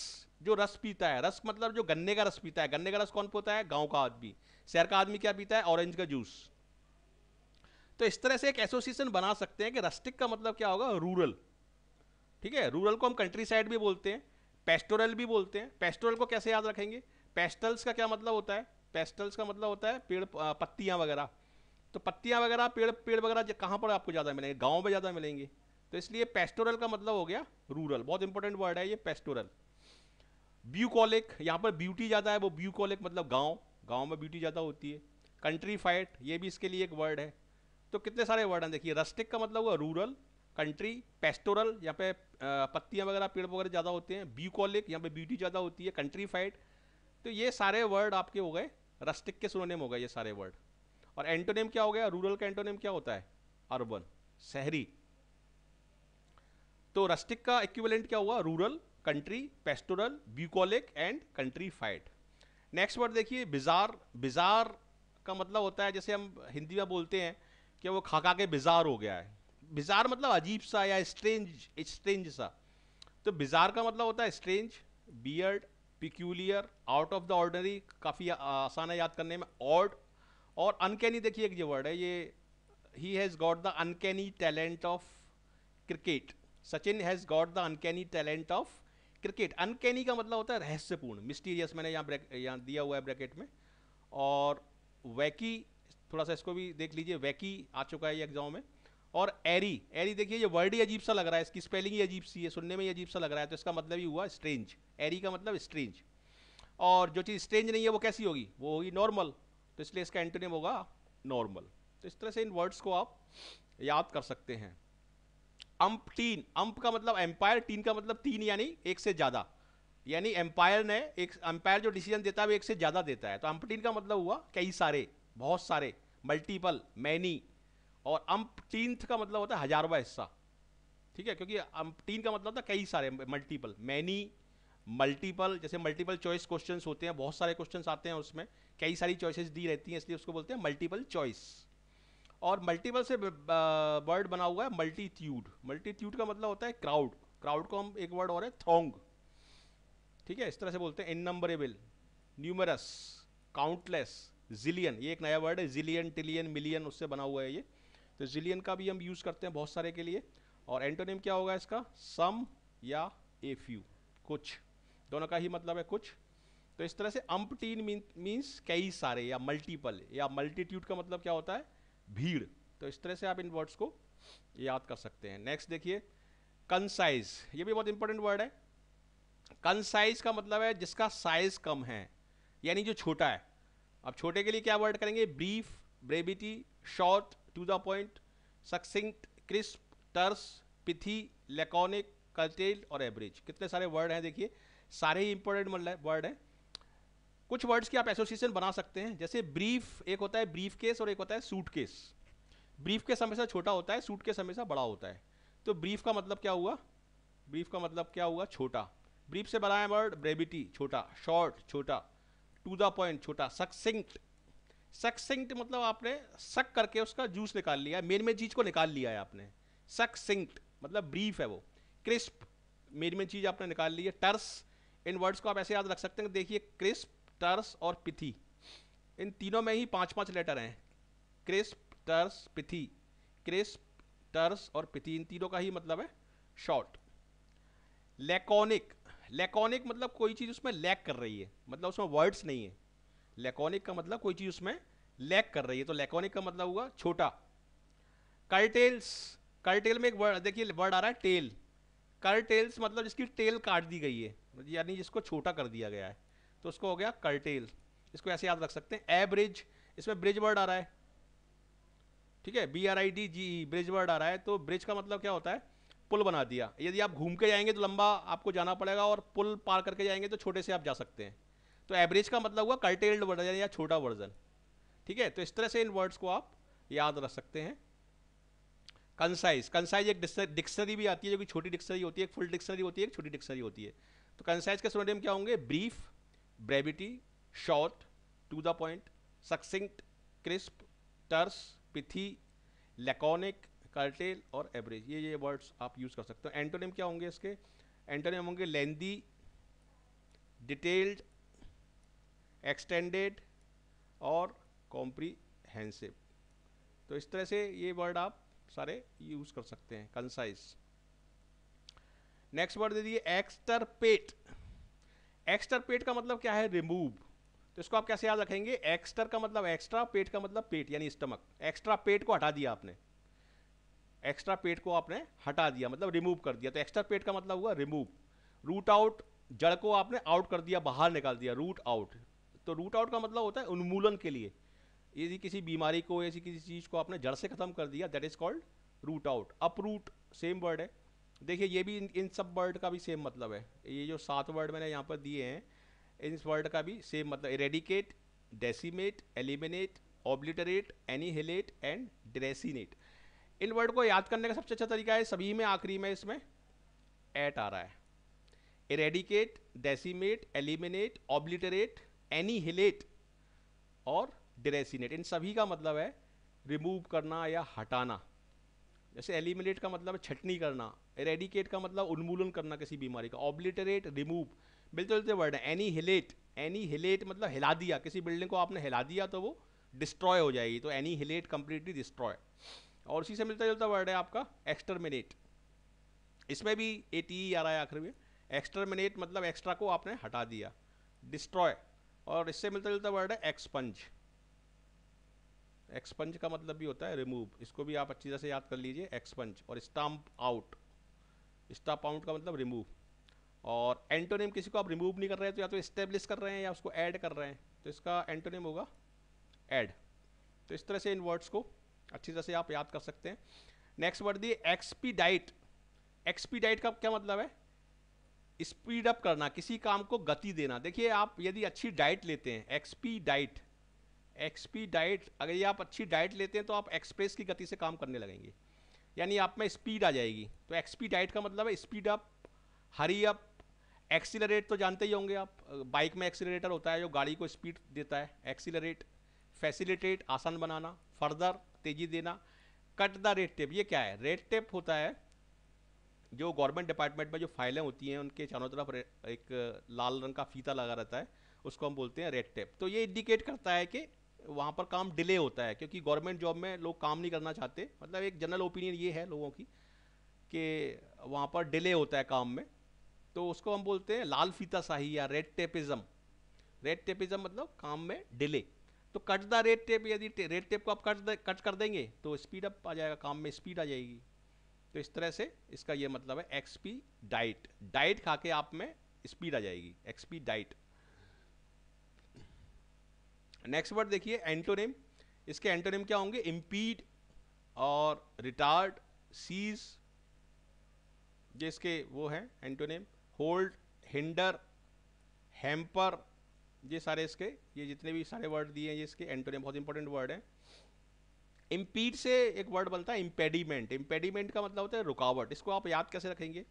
जो रस पीता है रस मतलब जो गन्ने का रस पीता है गन्ने का रस कौन पीता है गांव का आदमी शहर का आदमी क्या पीता है ऑरेंज का जूस तो इस तरह से एक एसोसिएशन बना सकते हैं कि रस्टिक का मतलब क्या होगा रूरल ठीक है रूरल को हम कंट्री साइड भी बोलते हैं पेस्टोरल भी बोलते हैं पेस्टोरल को कैसे याद रखेंगे पेस्टल्स का क्या मतलब होता है पेस्टल्स का मतलब होता है पेड़ पत्तियां वगैरह तो पत्तियाँ वगैरह पेड़ पेड़ वगैरह कहाँ पर आपको ज़्यादा मिलेंगे गाँव में ज़्यादा मिलेंगे तो इसलिए पेस्टोरल का मतलब हो गया रूरल बहुत इंपॉर्टेंट वर्ड है ये पेस्टोरल ब्यूकॉलिक यहाँ पर ब्यूटी ज़्यादा है वो ब्यूकॉलिक मतलब गाँव गाँव में ब्यूटी ज़्यादा होती है कंट्री फाइट ये भी इसके लिए एक वर्ड है तो कितने सारे वर्ड हैं देखिए रस्टिक का मतलब हुआ रूरल कंट्री पेस्टोरल यहाँ पे पत्तियाँ वगैरह पेड़ वगैरह ज़्यादा होते हैं ब्यूकॉलिक यहाँ पे ब्यूटी ज़्यादा होती है कंट्री फाइट तो ये सारे वर्ड आपके हो गए रस्टिक के सुनोनेम हो गए ये सारे वर्ड और एंटोनेम क्या हो गया रूरल का एंटोनेम क्या होता है अर्बन शहरी तो रस्टिक का इक्विवेलेंट क्या हुआ rural country pastoral bucolic and countrified next word देखिए बिजार बिजार का मतलब होता है जैसे हम हिंदी में बोलते हैं कि वो खा खा के बिजार हो गया है बिजार मतलब अजीब सा या स्ट्रेंज स्ट्रेंज सा तो बिजार का मतलब होता है strange weird peculiar out of the ordinary काफ़ी आसान है याद करने में ऑर्ड और अनकैनी देखिए जो वर्ड है ये ही has got the uncanny talent of cricket Sachin has got the uncanny talent of cricket uncanny का मतलब होता है रहस्यपूर्ण मिस्टीरियस मैंने यहाँ ब्रेक यहाँ दिया हुआ है ब्रैकेट में और वैकी थोड़ा सा इसको भी देख लीजिए वैकी आ चुका है ये एग्जाम में और एरी एरी देखिए ये वर्ड ही अजीब सा लग रहा है इसकी स्पेलिंग ही अजीब सी है सुनने में ही अजीब सा लग रहा है तो इसका मतलब ही हुआ स्ट्रेंज एरी का मतलब स्ट्रेंज और जो चीज़ स्ट्रेंज नहीं है वो कैसी होगी वो होगी नॉर्मल तो इसलिए इसका एंटोनियम होगा नॉर्मल तो इस तरह से इन वर्ड्स को आप याद कर सकते हैं अम्प टीन अम्प का मतलब एम्पायर टीन का मतलब तीन यानी एक से ज़्यादा यानी एम्पायर ने एक एम्पायर जो डिसीजन देता है वो एक से ज़्यादा देता है तो अम्पटीन का मतलब हुआ कई सारे बहुत सारे मल्टीपल मैनी और अम्पटीनथ का मतलब होता है हजारवा हिस्सा ठीक है क्योंकि अम्पटीन का मतलब होता है कई सारे मल्टीपल मैनी मल्टीपल जैसे मल्टीपल चॉइस क्वेश्चन होते हैं बहुत सारे क्वेश्चन आते हैं उसमें कई सारी चॉइसेस दी रहती हैं इसलिए उसको बोलते हैं मल्टीपल चॉइस और मल्टीपल से वर्ड बना हुआ है मल्टीट्यूड मल्टीट्यूड का मतलब होता है क्राउड क्राउड को हम एक वर्ड और है थोंग ठीक है इस तरह से बोलते हैं innumerable numerous countless zillion ये एक नया वर्ड है जिलियन टिलियन मिलियन उससे बना हुआ है ये तो जिलियन का भी हम यूज़ करते हैं बहुत सारे के लिए और एंटोनिम क्या होगा इसका सम या ए फ्यू कुछ दोनों का ही मतलब है कुछ तो इस तरह से अम्पटीन मीन्स कई सारे या मल्टीपल या मल्टीट्यूड का मतलब क्या होता है भीड़ तो इस तरह से आप इन वर्ड्स को याद कर सकते हैं नेक्स्ट देखिए कंसाइज ये भी बहुत इंपॉर्टेंट वर्ड है कंसाइज का मतलब है जिसका साइज कम है यानी जो छोटा है अब छोटे के लिए क्या वर्ड करेंगे brief brevity short to the point succinct crisp terse pithy laconic curtailed और एवरेज कितने सारे वर्ड हैं देखिए सारे ही इंपॉर्टेंट मतलब वर्ड हैं कुछ वर्ड्स की आप एसोसिएशन बना सकते हैं जैसे ब्रीफ एक होता है ब्रीफ केस और एक होता है सूट केस ब्रीफ केस हमेशा छोटा होता है सूट केस हमेशा बड़ा होता है तो ब्रीफ का मतलब क्या हुआ ब्रीफ का मतलब क्या हुआ छोटा ब्रीफ से बनाया वर्ड ब्रेविटी छोटा शॉर्ट छोटा टू द पॉइंट छोटा सक्सिंक्ट सक्सिंक्ट मतलब आपने सक करके उसका जूस निकाल लिया मेन मेन चीज़ को निकाल लिया है आपने सक्सिंक्ट मतलब ब्रीफ है वो क्रिस्प मेन मेन चीज़ आपने निकाल ली है टर्स इन वर्ड्स को आप ऐसे याद रख सकते हैं देखिए क्रिस्प टर्स और पिथी इन तीनों में ही पांच पांच लेटर हैं crisp terse pithy crisp terse और पिथी इन तीनों का ही मतलब है शॉर्ट लेकोनिक लेकोनिक मतलब कोई चीज़ उसमें लैक कर रही है मतलब उसमें वर्ड्स नहीं है लेकोनिक का मतलब कोई चीज़ उसमें लैक कर रही है तो लेकोनिक का मतलब हुआ छोटा करटेल्स करटेल में एक वर्ड देखिए वर्ड आ रहा है टेल करटेल्स मतलब जिसकी टेल काट दी गई है यानी जिसको छोटा कर दिया गया है तो उसको हो गया कर्टेल इसको ऐसे याद रख सकते हैं एब्रिज इसमें ब्रिज वर्ड आ रहा है ठीक है B R I D G bridge word आ रहा है तो ब्रिज का मतलब क्या होता है पुल बना दिया यदि आप घूम के जाएंगे तो लंबा आपको जाना पड़ेगा और पुल पार करके जाएंगे तो छोटे से आप जा सकते हैं तो एवरेज का मतलब हुआ कर्टेल्ड वर्जन या छोटा वर्जन ठीक है तो इस तरह से इन वर्ड्स को आप याद रख सकते हैं कंसाइज कंसाइज एक डिक्शनरी भी आती है जो कि छोटी डिक्शनरी होती है एक फुल डिक्शनरी होती है एक छोटी डिक्शनरी होती है तो कंसाइज के सोनोनिम क्या होंगे brief brevity short to the point succinct crisp terse pithy laconic curtail और एवरेज ये ये वर्ड्स आप यूज़ कर सकते हो एंटोनिम क्या होंगे इसके एंटोनिम होंगे लेंदी डिटेल्ड एक्सटेंडेड और कॉम्प्रीहेंसिव तो इस तरह से ये वर्ड आप सारे यूज़ कर सकते हैं कंसाइज नेक्स्ट वर्ड दे दिए एक्सटरपेट एक्सटरपेट का मतलब क्या है रिमूव तो इसको आप कैसे याद रखेंगे एक्स्टर का मतलब एक्स्ट्रा पेट का मतलब पेट यानी स्टमक एक्स्ट्रा पेट को हटा दिया आपने एक्स्ट्रा पेट को आपने हटा दिया मतलब रिमूव कर दिया तो एक्स्ट्रा पेट का मतलब हुआ रिमूव रूट आउट जड़ को आपने आउट कर दिया बाहर निकाल दिया रूट आउट तो रूट आउट का मतलब होता है उन्मूलन के लिए यदि किसी बीमारी को ऐसी किसी चीज़ को आपने जड़ से खत्म कर दिया that is called root out uproot same word है देखिए ये भी इन, इन सब वर्ड का भी सेम मतलब है ये जो सात वर्ड मैंने यहाँ पर दिए हैं इन वर्ड का भी सेम मतलब eradicate decimate eliminate obliterate annihilate and deracinate इन वर्ड को याद करने का सबसे अच्छा तरीका है सभी में आखिरी में इसमें एट आ रहा है eradicate decimate eliminate obliterate annihilate और ड्रेसिनेट इन सभी का मतलब है रिमूव करना या हटाना जैसे एलिमिनेट का मतलब है छटनी करना रेडिकेट का मतलब उन्मूलन करना किसी बीमारी का ऑब्लिटरेट रिमूव बिल्कुल से वर्ड है एनी हिलेट एनी हिलेट मतलब हिला दिया किसी बिल्डिंग को आपने हिला दिया तो वो डिस्ट्रॉय हो जाएगी तो एनी हिलेट कंप्लीटली डिस्ट्रॉय और उसी से मिलता जुलता वर्ड है आपका एक्सटर्मिनेट इसमें भी ए टी ई आ रहा है आखिर में एक्सटर्मिनेट मतलब एक्स्ट्रा को आपने हटा दिया डिस्ट्रॉय और इससे मिलता जुलता वर्ड है एक्सपंज एक्सपंज का मतलब भी होता है रिमूव इसको भी आप अच्छी तरह से याद कर लीजिए एक्सपंज और स्टाम्प आउट स्टॉप आउट का मतलब रिमूव और एंटोनियम किसी को आप रिमूव नहीं कर रहे हैं तो या तो इस्टेब्लिश कर रहे हैं या उसको ऐड कर रहे हैं तो इसका एंटोनियम होगा ऐड तो इस तरह से इन वर्ड्स को अच्छी तरह से आप याद कर सकते हैं नेक्स्ट वर्ड दिए एक्सपीडाइट एक्सपीडाइट का क्या मतलब है स्पीड अप करना किसी काम को गति देना देखिए आप यदि अच्छी डाइट लेते हैं एक्सपी डाइट एक्सपी डाइट अगर ये आप अच्छी डाइट लेते हैं तो आप एक्सप्रेस की गति से काम करने लगेंगे यानी आप में स्पीड आ जाएगी तो एक्सपीडाइट का मतलब है speed up hurry up accelerate तो जानते ही होंगे आप बाइक में एक्सीलरेटर होता है जो गाड़ी को स्पीड देता है एक्सीलरेट फैसिलिटेट आसान बनाना फर्दर तेज़ी देना कट द रेड टेप ये क्या है रेड टेप होता है जो गवर्नमेंट डिपार्टमेंट में जो फाइलें होती हैं उनके चारों तरफ एक लाल रंग का फीता लगा रहता है उसको हम बोलते हैं रेड टेप तो ये इंडिकेट करता है कि वहाँ पर काम डिले होता है क्योंकि गवर्नमेंट जॉब में लोग काम नहीं करना चाहते मतलब एक जनरल ओपिनियन ये है लोगों की कि वहाँ पर डिले होता है काम में तो उसको हम बोलते हैं लाल फीता शाही या रेड टेपिज़म रेड टेपिज़म मतलब काम में डिले तो कट द रेड टेप यदि रेड टेप को आप कट कट कर देंगे तो स्पीड अप आ जाएगा काम में स्पीड आ जाएगी तो इस तरह से इसका ये मतलब है एक्सपी डाइट डाइट खा के आप में स्पीड आ जाएगी एक्सपी डाइट नेक्स्ट वर्ड देखिए एंटोनेम इसके एंटोनेम क्या होंगे इम्पीड और रिटार्ड सीज जिसके वो हैं एंटोनेम होल्ड हिंडर हैम्पर ये सारे इसके ये जितने भी सारे वर्ड दिए हैं ये इसके एंटोनेम बहुत इंपॉर्टेंट वर्ड है इम्पीड से एक वर्ड बनता है इम्पेडिमेंट इम्पेडिमेंट का मतलब होता है रुकावट इसको आप याद कैसे रखेंगे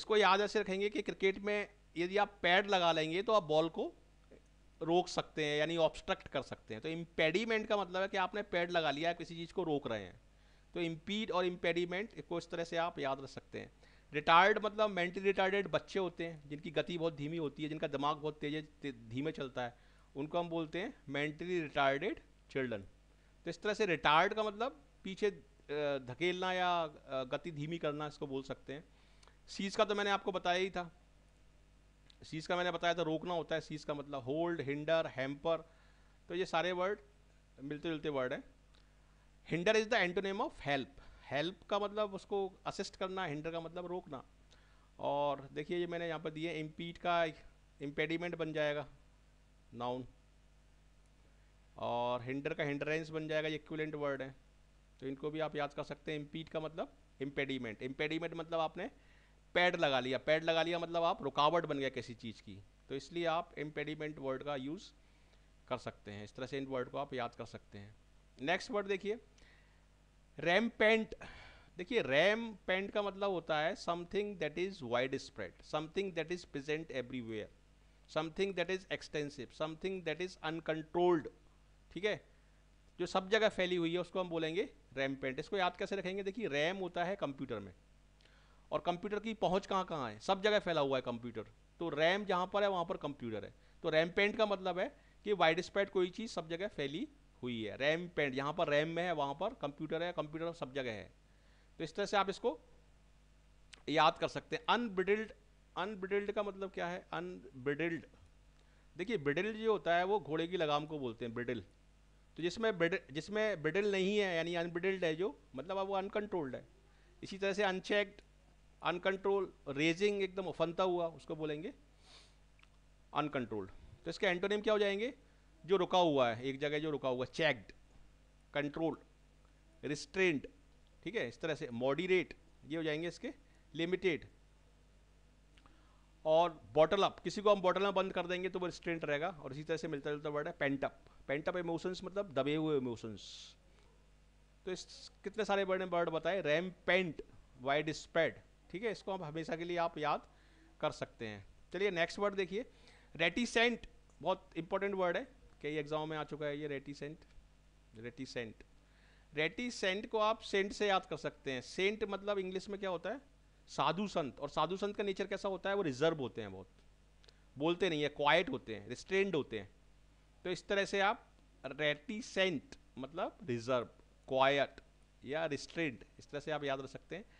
इसको याद ऐसे रखेंगे कि क्रिकेट में यदि आप पैड लगा लेंगे तो आप बॉल को रोक सकते हैं यानी ऑब्स्ट्रक्ट कर सकते हैं तो इम्पेडिमेंट का मतलब है कि आपने पैड लगा लिया है किसी चीज़ को रोक रहे हैं तो इम्पीड और इम्पेडिमेंट को इस तरह से आप याद रख सकते हैं रिटायर्ड मतलब मेंटली रिटायर्डेड बच्चे होते हैं जिनकी गति बहुत धीमी होती है जिनका दिमाग बहुत तेज धीमे चलता है उनको हम बोलते हैं मेंटली रिटायर्डेड चिल्ड्रन तो इस तरह से रिटायर्ड का मतलब पीछे धकेलना या गति धीमी करना इसको बोल सकते हैं सीज का तो मैंने आपको बताया ही था सीज का मैंने बताया था रोकना होता है सीज का मतलब होल्ड हिंडर हैम्पर तो ये सारे वर्ड मिलते जुलते वर्ड हैं hinder is the antonym of help help का मतलब उसको असिस्ट करना हिंडर का मतलब रोकना और देखिए ये मैंने यहाँ पर दिए इम्पीट का इम्पेडिमेंट बन जाएगा नाउन और हिंडर का हिंडरेंस बन जाएगा ये इक्वलेंट वर्ड है तो इनको भी आप याद कर सकते हैं इम्पीट का मतलब इम्पेडिमेंट इम्पेडिमेंट मतलब आपने पैड लगा लिया पैड लगा लिया मतलब आप रुकावट बन गया किसी चीज़ की तो इसलिए आप इम्पेडिमेंट वर्ड का यूज़ कर सकते हैं इस तरह से इन वर्ड को आप याद कर सकते हैं नेक्स्ट वर्ड देखिए रैम पेंट देखिए रैम पेंट का मतलब होता है something that is widespread something that is present everywhere something that is extensive something that is uncontrolled ठीक है जो सब जगह फैली हुई है उसको हम बोलेंगे रैम पेंट इसको याद कैसे रखेंगे देखिए रैम होता है कंप्यूटर में और कंप्यूटर की पहुंच कहाँ कहाँ है सब जगह फैला हुआ है कंप्यूटर तो रैम जहाँ पर है वहाँ पर कंप्यूटर है तो रैम पेंट का मतलब है कि वाइड स्प्रेड कोई चीज़ सब जगह फैली हुई है रैम पेंट जहाँ पर रैम में है वहाँ पर कंप्यूटर है कंप्यूटर सब जगह है तो इस तरह से आप इसको याद कर सकते हैं अनब्रिडिल्ड अनब्रिडिल्ड का मतलब क्या है अनब्रिडिल्ड देखिए ब्रिडिल जो होता है वो घोड़े की लगाम को बोलते हैं ब्रिडिल तो जिसमें ब्रिडिल जिसमें ब्रिडिल नहीं है यानी अनब्रिडिल्ड है जो मतलब अब वो अनकंट्रोल्ड है इसी तरह से अनचेक्ड अनकंट्रोल रेजिंग एकदम उफनता हुआ उसको बोलेंगे अनकंट्रोल्ड तो इसके एंटोनिम क्या हो जाएंगे जो रुका हुआ है एक जगह जो रुका हुआ है चेक्ड कंट्रोल रिस्ट्रेंड ठीक है इस तरह से मॉडिरेट ये हो जाएंगे इसके लिमिटेड और बॉटल अप किसी को हम बॉटल अप बंद कर देंगे तो वो रिस्ट्रेंट रहेगा और इसी तरह से मिलता जुलता वर्ड है पेंटअप पेंटअप इमोशंस मतलब दबे हुए इमोशंस तो इस कितने सारे बड़े वर्ड बताए रैम पेंट वाइड स्प्रेड ठीक है इसको आप हमेशा के लिए आप याद कर सकते हैं चलिए नेक्स्ट वर्ड देखिए रेटिसेंट बहुत इंपॉर्टेंट वर्ड है कई एग्जाम में आ चुका है ये रेटिसेंट रेटिसेंट रेटिसेंट को आप सेंट से याद कर सकते हैं सेंट मतलब इंग्लिश में क्या होता है साधु संत और साधु संत का नेचर कैसा होता है वो रिजर्व होते हैं बहुत बोलते नहीं है क्वाइट होते हैं रिस्ट्रेंड होते हैं तो इस तरह से आप रेटिसेंट मतलब रिजर्व क्वाइट या रिस्ट्रेंड इस तरह से आप याद रख सकते हैं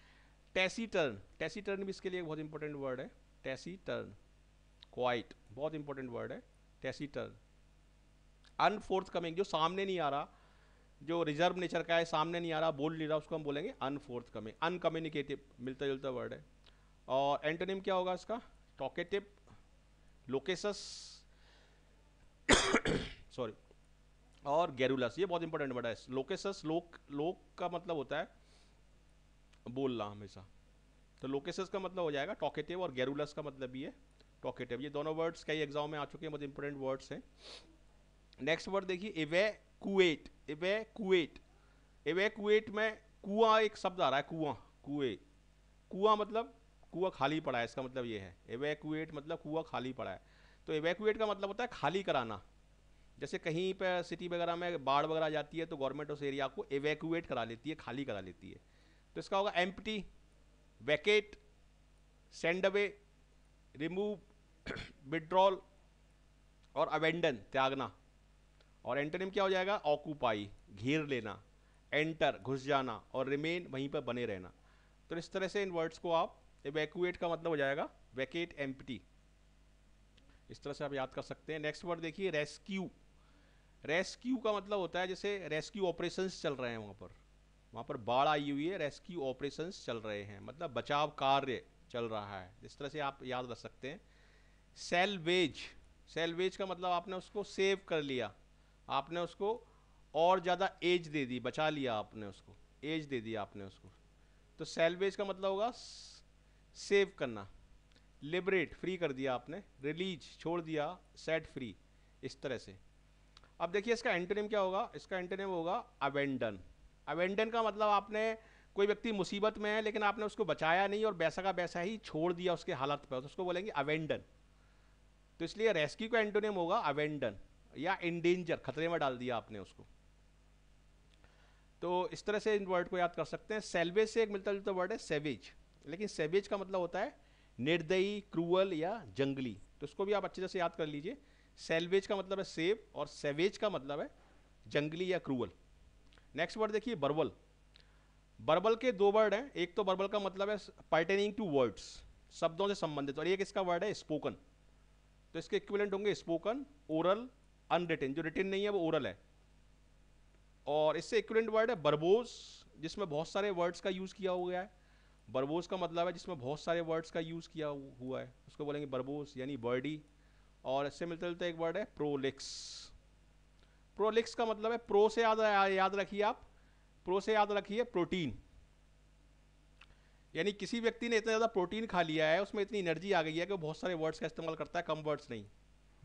टेसी टर्न टेसी टर्न भी इसके लिए एक बहुत इंपॉर्टेंट वर्ड है टेसी टर्न क्वाइट बहुत इंपॉर्टेंट वर्ड है टेसी टर्न अनफोर्थ कमिंग जो सामने नहीं आ रहा जो रिजर्व नेचर का है सामने नहीं आ रहा बोल नहीं रहा उसको हम बोलेंगे अनफोर्थ कमिंग अनकम्युनिकेटिव मिलता जुलता वर्ड है और एंटोनिम क्या होगा इसका टॉकेटिव लोकेसस सॉरी और गैरुलस ये बहुत इंपॉर्टेंट वर्ड है लोकेसस लोक लोक का मतलब होता है बोलना हमेशा तो लोकेसस का मतलब हो जाएगा टॉकेटिव और गैरुलस का मतलब भी है टॉकेटिव ये दोनों वर्ड्स कई एग्जाम में आ चुके हैं बहुत इंपॉर्टेंट वर्ड्स हैं नेक्स्ट वर्ड देखिए कुएट कुएट इवेकुएट कुएट में कुआ एक शब्द आ रहा है कुआ कुए कुआ मतलब कुआ खाली पड़ा है इसका मतलब ये है एवेकुएट मतलब कुआ खाली पड़ा है तो एवेकुएट का मतलब होता है खाली कराना जैसे कहीं पर सिटी वगैरह में बाढ़ वगैरह जाती है तो गवर्नमेंट उस एरिया को एवेकुएट करा लेती है खाली करा लेती है तो इसका होगा पी vacate send away remove withdrawal और अवेंडन त्यागना और एंटोनिम क्या हो जाएगा ऑक्यूपाई घेर लेना एंटर घुस जाना और रिमेन वहीं पर बने रहना तो इस तरह से इन वर्ड्स को आप इवैक्यूएट का मतलब हो जाएगा वैकेट एम इस तरह से आप याद कर सकते हैं नेक्स्ट वर्ड देखिए रेस्क्यू रेस्क्यू का मतलब होता है जैसे रेस्क्यू ऑपरेशंस चल रहे हैं वहाँ पर वहाँ पर बाढ़ आई हुई है रेस्क्यू ऑपरेशन चल रहे हैं मतलब बचाव कार्य चल रहा है इस तरह से आप याद रख सकते हैं सेलवेज सेलवेज का मतलब आपने उसको सेव कर लिया आपने उसको और ज़्यादा एज दे दी बचा लिया आपने उसको एज दे दी आपने उसको तो सेलवेज का मतलब होगा सेव करना लिबरेट फ्री कर दिया आपने रिलीज छोड़ दिया सेट फ्री इस तरह से अब देखिए इसका एंटरनेम क्या होगा इसका एंटरनेम होगा अवेंडन अवेंडन का मतलब आपने कोई व्यक्ति मुसीबत में है लेकिन आपने उसको बचाया नहीं और वैसा का वैसा ही छोड़ दिया उसके हालत पर तो उसको बोलेंगे अवेंडन तो इसलिए रेस्क्यू का एंटोनियम होगा अवेंडन या इनडेंजर खतरे में डाल दिया आपने उसको तो इस तरह से इन वर्ड को याद कर सकते हैं सेल्वेज से एक मिलता जुलता वर्ड है सेवेज लेकिन सेवेज का मतलब होता है निर्दयी क्रूअल या जंगली तो इसको भी आप अच्छे से याद कर लीजिए सेल्वेज का मतलब है सेव और सेवेज का मतलब है जंगली या क्रूअल नेक्स्ट वर्ड देखिए बर्बल बर्बल के दो वर्ड हैं एक तो बर्बल का मतलब है पर्टेनिंग टू वर्ड्स शब्दों से संबंधित और एक इसका वर्ड है स्पोकन तो इसके इक्विवेलेंट होंगे स्पोकन ओरल अनरिटेन जो रिटिन नहीं है वो ओरल है और इससे इक्विवेलेंट वर्ड है बर्बोज जिसमें बहुत सारे वर्ड्स का यूज़ किया हुआ है बर्बोज का मतलब है जिसमें बहुत सारे वर्ड्स का यूज़ किया हुआ है उसको बोलेंगे बर्बोज यानी बर्डी और इससे मिलते मिलते एक वर्ड है प्रोलिक्स प्रोलिक्स का मतलब है प्रो से याद याद रखिए आप प्रो से याद रखिए प्रोटीन यानी किसी व्यक्ति ने इतना ज़्यादा प्रोटीन खा लिया है उसमें इतनी एनर्जी आ गई है कि बहुत सारे वर्ड्स का इस्तेमाल करता है कम वर्ड्स नहीं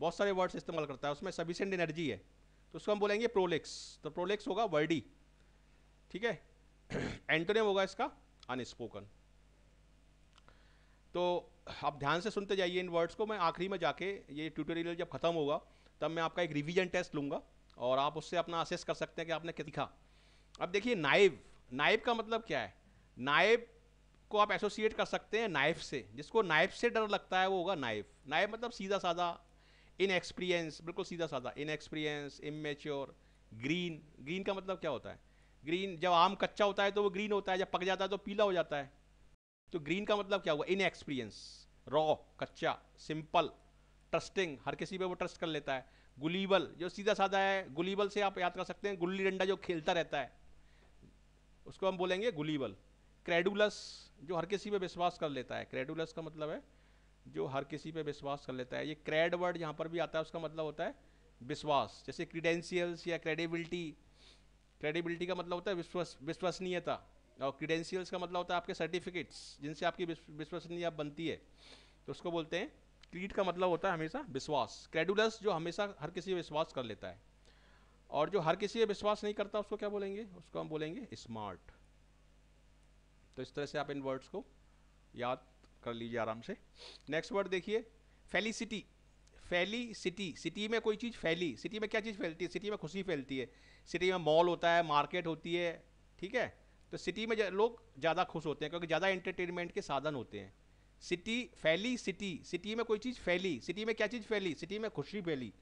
बहुत सारे वर्ड्स इस्तेमाल करता है उसमें सफिशेंट एनर्जी है तो उसको हम बोलेंगे प्रोलेक्स तो प्रोलेक्स होगा वर्डी ठीक है एंटोनियम होगा इसका अनस्पोकन तो आप ध्यान से सुनते जाइए इन वर्ड्स को मैं आखिरी में जाके ये ट्यूटोरियल जब ख़त्म होगा तब मैं आपका एक रिवीजन टेस्ट लूँगा और आप उससे अपना असेस कर सकते हैं कि आपने क्या दिखा अब देखिए नाइव नाइव का मतलब क्या है नाइव को आप एसोसिएट कर सकते हैं नाइफ से जिसको नाइफ से डर लगता है वो होगा नाइफ नाइफ मतलब सीधा साधा इनएक्सपीरियंस बिल्कुल सीधा साधा इनएक्सपीरियंस इमेच्योर ग्रीन ग्रीन का मतलब क्या होता है ग्रीन जब आम कच्चा होता है तो वो ग्रीन होता है जब पक जाता है तो पीला हो जाता है तो ग्रीन का मतलब क्या हुआ इनएक्सपीरियंस रॉ कच्चा सिंपल ट्रस्टिंग हर किसी पे वो ट्रस्ट कर लेता है गुलीबल जो सीधा साधा है गुलीबल से आप याद कर सकते हैं गुल्ली डंडा जो खेलता रहता है उसको हम बोलेंगे गुलीबल क्रेडुलस जो हर किसी पे विश्वास कर लेता है क्रेडुलस का मतलब है जो हर किसी पे विश्वास कर लेता है ये क्रेड वर्ड यहाँ पर भी आता है उसका मतलब होता है विश्वास जैसे क्रीडेंशियल्स या क्रेडिबिलिटी क्रेडिबिलिटी का मतलब होता है विश्वास विश्वसनीयता और क्रीडेंशियल्स का मतलब होता है आपके सर्टिफिकेट्स जिनसे आपकी विश्वसनीय बनती है तो उसको बोलते हैं क्रीड का मतलब होता है हमेशा विश्वास क्रेडुलस जो हमेशा हर किसी विश्वास कर लेता है और जो हर किसी पर विश्वास नहीं करता उसको क्या बोलेंगे उसको हम बोलेंगे स्मार्ट तो इस तरह से आप इन वर्ड्स को याद कर लीजिए आराम से नेक्स्ट वर्ड देखिए फेलिसिटी फैली सिटी सिटी में कोई चीज़ फैली सिटी में क्या चीज़ फैलती है सिटी में खुशी फैलती है सिटी में मॉल होता है मार्केट होती है ठीक है तो सिटी में लोग ज़्यादा खुश होते हैं क्योंकि ज़्यादा एंटरटेनमेंट के साधन होते हैं सिटी फैली सिटी सिटी में कोई चीज़ फैली सिटी में क्या चीज़ फैली सिटी में खुशी फैली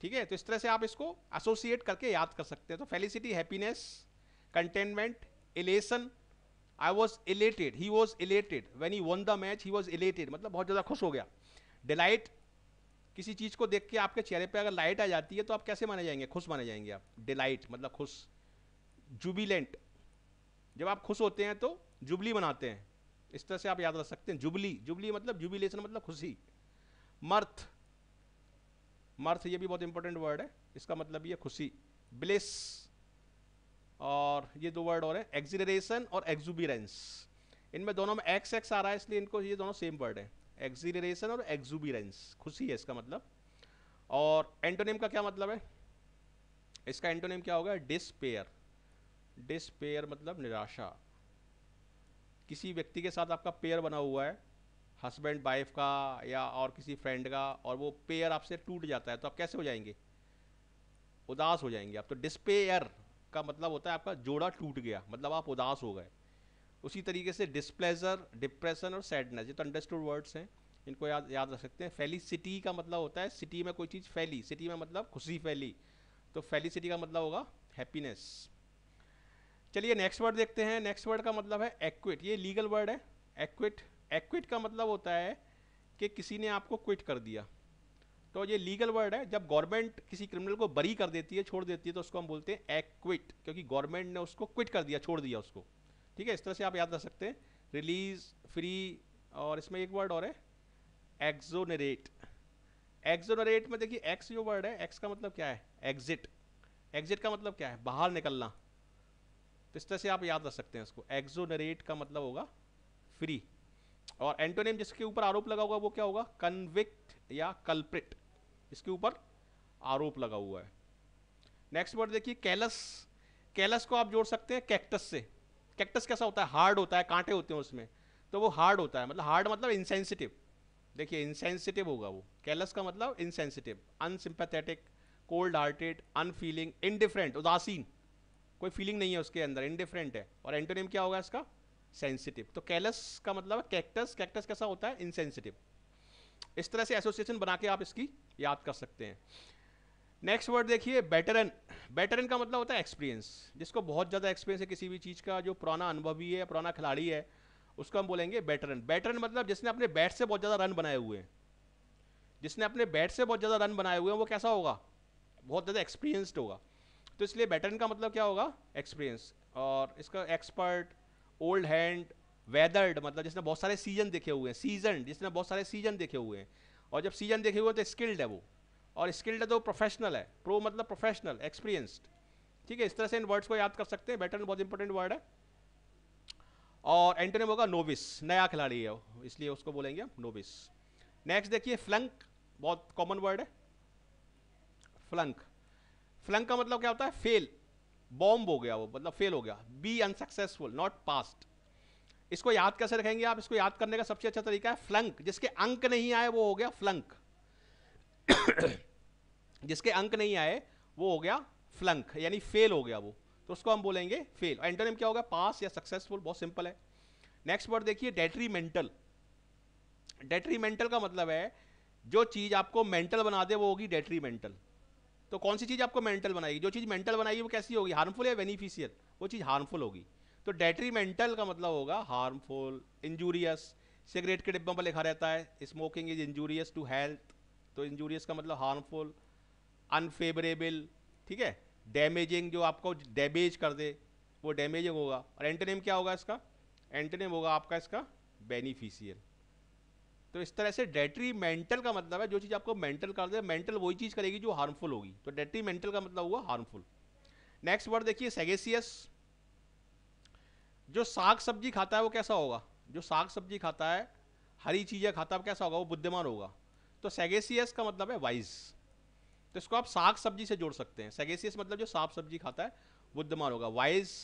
ठीक है तो इस तरह से आप इसको एसोसिएट करके याद कर सकते हैं तो felicity happiness contentment elation I was elated he was elated when he won the match he was elated मतलब बहुत ज़्यादा खुश हो गया डिलाइट किसी चीज़ को देख के आपके चेहरे पे अगर लाइट आ जाती है तो आप कैसे माने जाएंगे खुश माने जाएंगे आप डिलाइट मतलब खुश जुबिलेंट जब आप खुश होते हैं तो जुबली बनाते हैं इस तरह से आप याद रख सकते हैं जुबली जुबली मतलब जुबिलेशन मतलब खुशी मर्थ मर्थ ये भी बहुत इंपॉर्टेंट वर्ड है इसका मतलब ये खुशी ब्लिस और ये दो वर्ड और है एग्जीरेशन और एग्जूबिरेंस इनमें दोनों में एक्स एक्स आ रहा है इसलिए इनको ये दोनों सेम वर्ड है एग्जीरेशन और एग्जूबिरेंस खुशी है इसका मतलब और एंटोनिम का क्या मतलब है इसका एंटोनिम क्या होगा डिस्पेयर डिस्पेयर मतलब निराशा किसी व्यक्ति के साथ आपका पेयर बना हुआ है हस्बैंड वाइफ का या और किसी फ्रेंड का और वो पेयर आपसे टूट जाता है तो आप कैसे हो जाएंगे उदास हो जाएंगे आप तो डिस्पेयर का मतलब होता है आपका जोड़ा टूट गया मतलब आप उदास हो गए उसी तरीके से डिस्प्लेजर डिप्रेशन और सैडनेस ये तो अंडरस्टूड वर्ड्स हैं इनको याद याद रख सकते हैं फेलिसिटी का मतलब होता है सिटी में कोई चीज़ फैली सिटी में मतलब खुशी फैली तो फेलिसिटी का मतलब होगा हैप्पीनेस चलिए नेक्स्ट वर्ड देखते हैं नेक्स्ट वर्ड का मतलब है एक्विट ये लीगल वर्ड है एक्विट एक्विट का मतलब होता है कि किसी ने आपको क्विट कर दिया तो ये लीगल वर्ड है जब गवर्नमेंट किसी क्रिमिनल को बरी कर देती है छोड़ देती है तो उसको हम बोलते हैं एक्विट क्योंकि गवर्नमेंट ने उसको क्विट कर दिया छोड़ दिया उसको ठीक है इस तरह से आप याद रख सकते हैं रिलीज फ्री और इसमें एक वर्ड और है एक्जोनरेट एक्जोनरेट में देखिए एक्स जो वर्ड है एक्स का मतलब क्या है एग्जिट एग्जिट का मतलब क्या है बाहर निकलना तो इस तरह से आप याद रख सकते हैं इसको एक्जोनरेट का मतलब होगा फ्री और एंटोनेम जिसके ऊपर आरोप लगा होगा वो क्या होगा कन्विक्ट या कल्प्रिट इसके ऊपर आरोप लगा हुआ है नेक्स्ट वर्ड देखिए कैलस कैलस को आप जोड़ सकते हैं कैक्टस से कैक्टस कैसा होता है हार्ड होता है कांटे होते हैं उसमें तो वो हार्ड होता है मतलब हार्ड मतलब इनसेंसिटिव देखिए इनसेंसिटिव होगा वो कैलस का मतलब insensitive unsympathetic cold hearted unfeeling indifferent उदासीन कोई फीलिंग नहीं है उसके अंदर इनडिफरेंट है और एंटोनियम क्या होगा इसका सेंसिटिव तो कैलस का मतलब है कैक्टस कैक्टस कैसा होता है इनसेंसिटिव इस तरह से एसोसिएशन बना के आप इसकी याद कर सकते हैं नेक्स्ट वर्ड देखिए बैटरन बैटरन का मतलब होता है एक्सपीरियंस जिसको बहुत ज़्यादा एक्सपीरियंस है किसी भी चीज़ का जो पुराना अनुभवी है पुराना खिलाड़ी है उसको हम बोलेंगे बैटरन बैटरन मतलब जिसने अपने बैट से बहुत ज़्यादा रन बनाए हुए हैं जिसने अपने बैट से बहुत ज़्यादा रन बनाए हुए हैं वो कैसा होगा बहुत ज़्यादा एक्सपीरियंस्ड होगा तो इसलिए वेटरन का मतलब क्या होगा एक्सपीरियंस और इसका एक्सपर्ट ओल्ड हैंड वेदर्ड मतलब जिसने बहुत सारे सीजन देखे हुए हैं सीजन जिसने बहुत सारे सीजन देखे हुए हैं और जब सीजन देखे हुए तो स्किल्ड है वो और स्किल्ड है तो प्रोफेशनल है प्रो मतलब प्रोफेशनल एक्सपीरियंस्ड ठीक है इस तरह से इन वर्ड्स को याद कर सकते हैं वेटरन बहुत इंपॉर्टेंट वर्ड है और एंटोनियम होगा नोविस नया खिलाड़ी है इसलिए उसको बोलेंगे हम नोविस नेक्स्ट देखिए फ्लंक बहुत कॉमन वर्ड है फ्लंक फ्लंक का मतलब क्या होता है फेल बॉम्ब हो गया वो मतलब फेल हो गया बी अनसक्सेसफुल नॉट पास्ट इसको याद कैसे रखेंगे आप इसको याद करने का सबसे अच्छा तरीका है फ्लंक जिसके अंक नहीं आए वो हो गया फ्लंक जिसके अंक नहीं आए वो हो गया फ्लंक यानी फेल हो गया वो तो उसको हम बोलेंगे फेल एंटोनिम क्या होगा पास या सक्सेसफुल बहुत सिंपल है नेक्स्ट वर्ड देखिए डेट्रीमेंटल डेट्रीमेंटल का मतलब है जो चीज़ आपको मेंटल बना दे वो होगी डेट्रीमेंटल तो कौन सी चीज़ आपको मेंटल बनाएगी जो चीज़ मेंटल बनाएगी वो कैसी होगी हार्मफुल या बेनिफिशियल वो चीज़ हार्मफुल होगी तो डेट्रीमेंटल का मतलब होगा हार्मफुल इंजूरियस सिगरेट के डिब्बों पर लिखा रहता है smoking is injurious to health तो इंजूरियस का मतलब हार्मफुल अनफेवरेबल ठीक है डैमेजिंग जो आपको डैमेज कर दे वो डैमेजिंग होगा और एंटोनिम क्या होगा इसका एंटोनिम होगा आपका इसका बेनिफिशियल तो इस तरह से डेट्रीमेंटल का मतलब है जो चीज़ आपको मेंटल कर दे मेंटल वही चीज़ करेगी जो हार्मफुल होगी तो डेट्रीमेंटल का मतलब हुआ हार्मफुल नेक्स्ट वर्ड देखिए सेगेसियस जो साग सब्जी खाता है वो कैसा होगा जो साग सब्जी खाता है हरी चीज़ें खाता है कैसा होगा वो बुद्धिमान होगा तो सेगेसियस का मतलब है वाइज तो इसको आप साग सब्जी से जोड़ सकते हैं सेगेसियस मतलब जो साग सब्जी खाता है बुद्धिमान होगा वाइज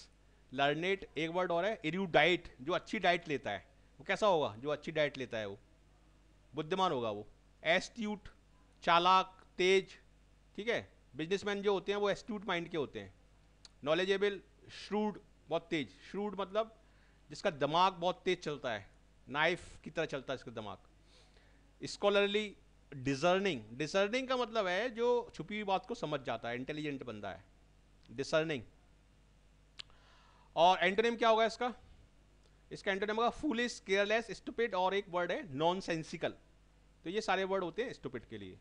लर्नेट एक वर्ड और है इरूडाइट जो अच्छी डाइट लेता है वो कैसा होगा जो अच्छी डाइट लेता है वो बुद्धिमान होगा वो एस्ट्यूट चालाक तेज ठीक है बिजनेसमैन जो होते हैं वो एस्ट्यूट माइंड के होते हैं नॉलेजेबल श्रूड बहुत तेज श्रूड मतलब जिसका दिमाग बहुत तेज चलता है नाइफ की तरह चलता है इसका दिमाग स्कॉलरली डिजर्निंग डिसर्निंग का मतलब है जो छुपी हुई बात को समझ जाता है इंटेलिजेंट बंदा है डिसर्निंग और एंटोनिम क्या होगा इसका इसका एंटोनियम होगा फूलिश केयरलेस स्टूपिड और एक वर्ड है नॉन सेंसिकल तो ये सारे वर्ड होते हैं स्टूपिड के लिए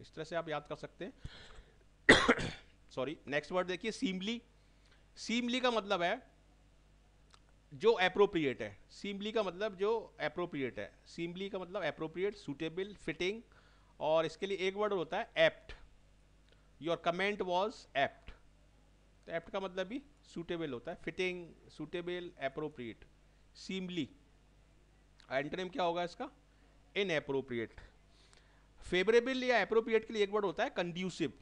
इस तरह से आप याद कर सकते हैं सॉरी नेक्स्ट वर्ड देखिए सीमली सीमली का मतलब है जो अप्रोप्रिएट है सीमली का मतलब जो अप्रोप्रिएट है सीमली का मतलब अप्रोप्रिएट सुटेबल फिटिंग और इसके लिए एक वर्ड होता है apt your comment was apt तो एप्ट का मतलब भी सुटेबल होता है fitting suitable appropriate seemly antonym क्या होगा इसका इन अप्रोप्रिएट फेवरेबल या अप्रोप्रिएट के लिए एक वर्ड होता है कंड्यूसिव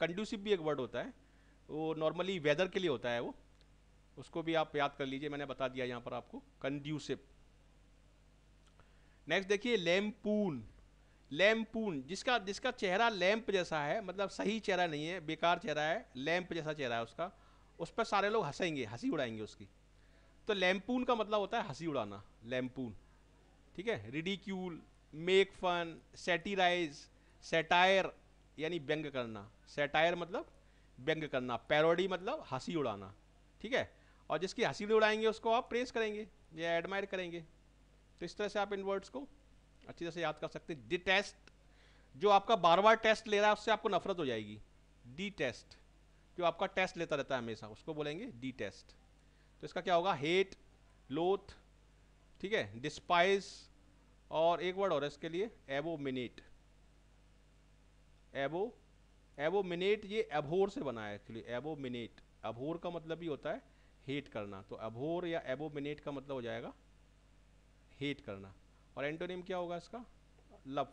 कंड्यूसिव भी एक वर्ड होता है वो नॉर्मली वेदर के लिए होता है वो उसको भी आप याद कर लीजिए मैंने बता दिया यहाँ पर आपको कंड्यूसिव नेक्स्ट देखिए लैम्पून लैम्पून जिसका जिसका चेहरा लैम्प जैसा है मतलब सही चेहरा नहीं है बेकार चेहरा है लैम्प जैसा चेहरा है उसका उस पर सारे लोग हंसेंगे हंसी उड़ाएंगे उसकी तो लैम्पून का मतलब होता है हंसी उड़ाना लैम्पून ठीक है ridicule make fun satirise satire यानी व्यंग करना सेटायर मतलब व्यंग करना पैरोडी मतलब हंसी उड़ाना ठीक है और जिसकी हंसी भी उड़ाएंगे उसको आप प्रेस करेंगे या एडमायर करेंगे तो इस तरह से आप इन वर्ड्स को अच्छी तरह से याद कर सकते हैं डी टेस्ट जो आपका बार बार टेस्ट ले रहा है उससे आपको नफरत हो जाएगी डी टेस्ट जो आपका टेस्ट लेता रहता है हमेशा उसको बोलेंगे डी टेस्ट तो इसका क्या होगा हेट लोथ ठीक है डिस्पाइज और एक वर्ड और इसके लिए एबोमिनेट एबो एबोमिनेट ये एबोर से बना है एक्चुअली एबोमिनेट अभोर का मतलब भी होता है हेट करना तो अभोर या एबोमिनेट का मतलब हो जाएगा हेट करना और एंटोनियम क्या होगा इसका लव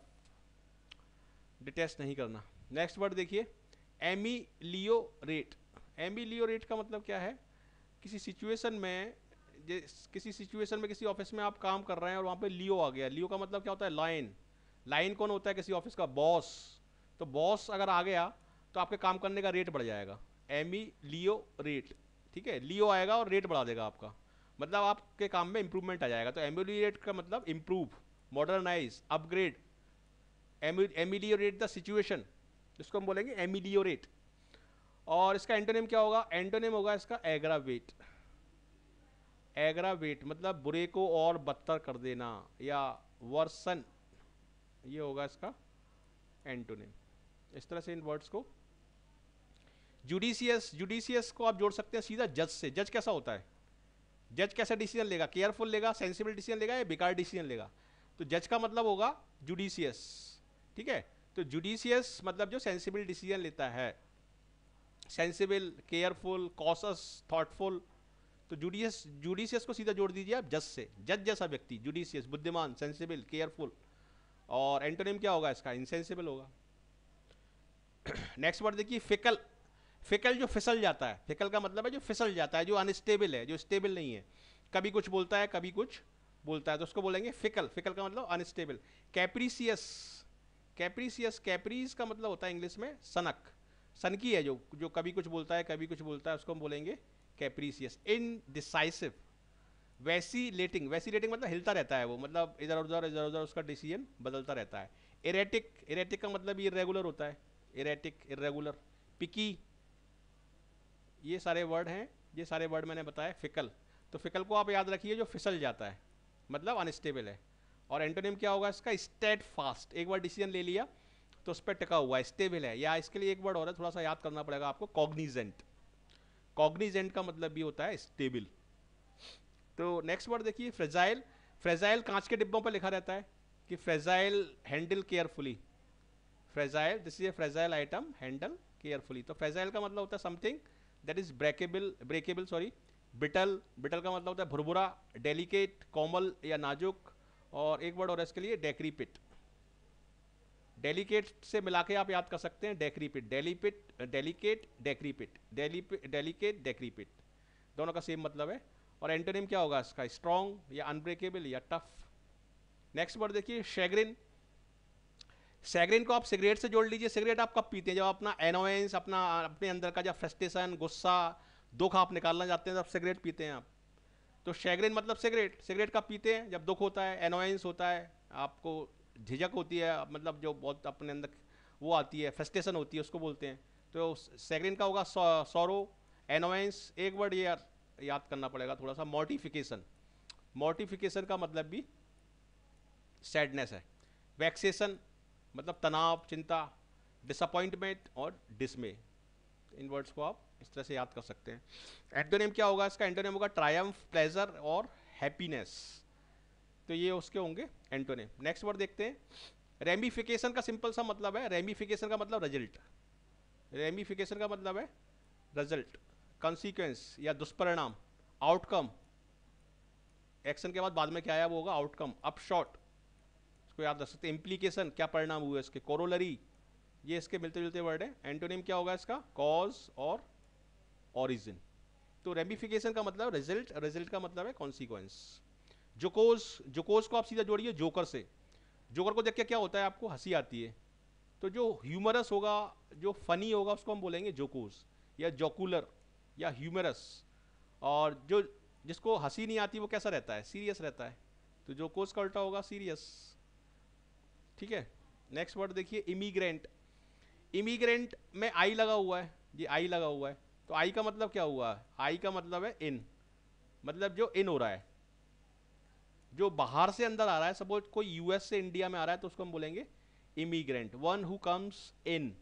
डिटेस्ट नहीं करना नेक्स्ट वर्ड देखिए एमिलियोरेट एमिलियोरेट का मतलब क्या है किसी सिचुएशन में किसी सिचुएशन में किसी ऑफिस में आप काम कर रहे हैं और वहाँ पे लियो आ गया लियो का मतलब क्या होता है लाइन लाइन कौन होता है किसी ऑफिस का बॉस तो बॉस अगर आ गया तो आपके काम करने का रेट बढ़ जाएगा एम ई लियो रेट ठीक है लियो आएगा और रेट बढ़ा देगा आपका मतलब आपके काम में इम्प्रूवमेंट आ जाएगा तो रेट e, का मतलब improve modernise upgrade ameliorate the situation जिसको हम बोलेंगे एमिलियो रेट e, और इसका एंटोनिम क्या होगा एंटोनिम होगा इसका एग्रावेट एग्रावेट मतलब बुरे को और बदतर कर देना या वर्सन ये होगा इसका एंटोनिम इस तरह से इन वर्ड्स को जुडिशियस जुडिशियस को आप जोड़ सकते हैं सीधा जज से जज कैसा होता है जज कैसा डिसीजन लेगा केयरफुल लेगा सेंसिबल डिसीजन लेगा या बेकार डिसीजन लेगा तो जज का मतलब होगा जुडिशियस ठीक है तो जुडिशियस मतलब जो सेंसिबल डिसीजन लेता है सेंसिबल केयरफुल कॉसस थॉटफुल तो जुडियस जुडिशियस को सीधा जोड़ दीजिए आप जज से जज जैसा व्यक्ति जुडिशियस बुद्धिमान सेंसिबल केयरफुल और एंटोनिम क्या होगा इसका इनसेंसिबल होगा नेक्स्ट वर्ड देखिए फिकल फिकल जो फिसल जाता है फिकल का मतलब है जो फिसल जाता है जो अनस्टेबल है जो स्टेबल नहीं है कभी कुछ बोलता है कभी कुछ बोलता है तो उसको बोलेंगे फिकल फिकल का मतलब अनस्टेबल कैप्रीसियस कैप्रीसियस कैप्रीज का मतलब होता है इंग्लिश में सनक सनकी है जो जो कभी कुछ बोलता है कभी कुछ बोलता है उसको हम बोलेंगे कैप्रीसियस इन लेटिंग वैसीलेटिंग वैसीलेटिंग मतलब हिलता रहता है वो मतलब इधर उधर इधर उधर उसका डिसीजन बदलता रहता है इरेटिक इरेटिक का मतलब इरेगुलर होता है इरेटिक इरेगुलर पिकी ये सारे वर्ड हैं ये सारे वर्ड मैंने बताया फिकल तो फिकल को आप याद रखिए जो फिसल जाता है मतलब अनस्टेबल है और एंटोनियम क्या होगा इसका स्टेट फास्ट एक बार डिसीजन ले लिया तो उस पर टिका हुआ है स्टेबल है या इसके लिए एक वर्ड और है थोड़ा सा याद करना पड़ेगा आपको कॉग्निजेंट कॉग्निजेंट का मतलब भी होता है स्टेबल तो नेक्स्ट वर्ड देखिए फ्रेजाइल फ्रेजाइल कांच के डिब्बों पर लिखा रहता है कि fragile handle carefully fragile this is a fragile item handle carefully तो फ्रेजाइल का मतलब होता है something that is breakable breakable sorry brittle brittle का मतलब होता है भुरभुरा डेलीकेट कोमल या नाजुक और एक वर्ड और इसके लिए डेक्रीपिट डेलीकेट से मिला के आप याद कर सकते हैं डेक्रीपिट डेलीपिट डेलीकेट डेक्रीपिट डेलीकेट डेक्रीपिट दोनों का सेम मतलब है और एंटोनिम क्या होगा इसका स्ट्रॉन्ग या अनब्रेकेबल या टफ नेक्स्ट वर्ड देखिए शेगरिन सेगरेट को आप सिगरेट से जोड़ लीजिए सिगरेट आप कब पीते हैं जब अपना एनोवेंस अपना अपने अंदर का जब फ्रस्टेशन गुस्सा दुख आप निकालना चाहते हैं तब सिगरेट पीते हैं आप तो शेगरेन मतलब सिगरेट सिगरेट कब पीते हैं जब दुख होता है एनोवेंस होता है आपको झिझक होती है मतलब जो बहुत अपने अंदर वो आती है फ्रस्टेशन होती है उसको बोलते हैं तो सेकेंड का होगा सौरो एनोवेंस एक वर्ड ये याद करना पड़ेगा थोड़ा सा मोटिफिकेशन मोटिफिकेशन का मतलब भी सैडनेस है वैक्सेशन मतलब तनाव चिंता डिसअपॉइंटमेंट और डिसमे इन वर्ड्स को आप इस तरह से याद कर सकते हैं एंटोनेम क्या होगा इसका एंटोनेम होगा ट्रायम्फ प्लेजर और हैप्पीनेस तो ये उसके होंगे एंटोनिम नेक्स्ट वर्ड देखते हैं रेमिफिकेशन का सिंपल सा मतलब है रेमिफिकेशन का मतलब रिजल्ट रेमिफिकेशन का मतलब है रिजल्ट कॉन्सिक्वेंस या दुष्परिणाम आउटकम एक्शन के बाद बाद में क्या आया वो होगा आउटकम अपशॉट इसको याद रख सकते हैं इम्प्लीकेशन क्या परिणाम हुए इसके कोरोलरी ये इसके मिलते जुलते वर्ड है एंटोनिम क्या होगा इसका कॉज और ऑरिजिन तो रेमिफिकेशन का मतलब रिजल्ट रिजल्ट का मतलब है कॉन्सिक्वेंस जोकोस जोकोस को आप सीधा जोड़िए जोकर से जोकर को देख के क्या होता है आपको हंसी आती है तो जो ह्यूमरस होगा जो फनी होगा उसको हम बोलेंगे जोकोस या जोकुलर या ह्यूमरस और जो जिसको हंसी नहीं आती वो कैसा रहता है सीरियस रहता है तो जोकोस का उल्टा होगा सीरियस ठीक है नेक्स्ट वर्ड देखिए इमीग्रेंट इमीग्रेंट में आई लगा हुआ है जी आई लगा हुआ है तो आई का मतलब क्या हुआ आई का मतलब है इन मतलब जो इन हो रहा है जो बाहर से अंदर आ रहा है सपोज कोई यूएस से इंडिया में आ रहा है तो उसको हम बोलेंगे immigrant one who comes in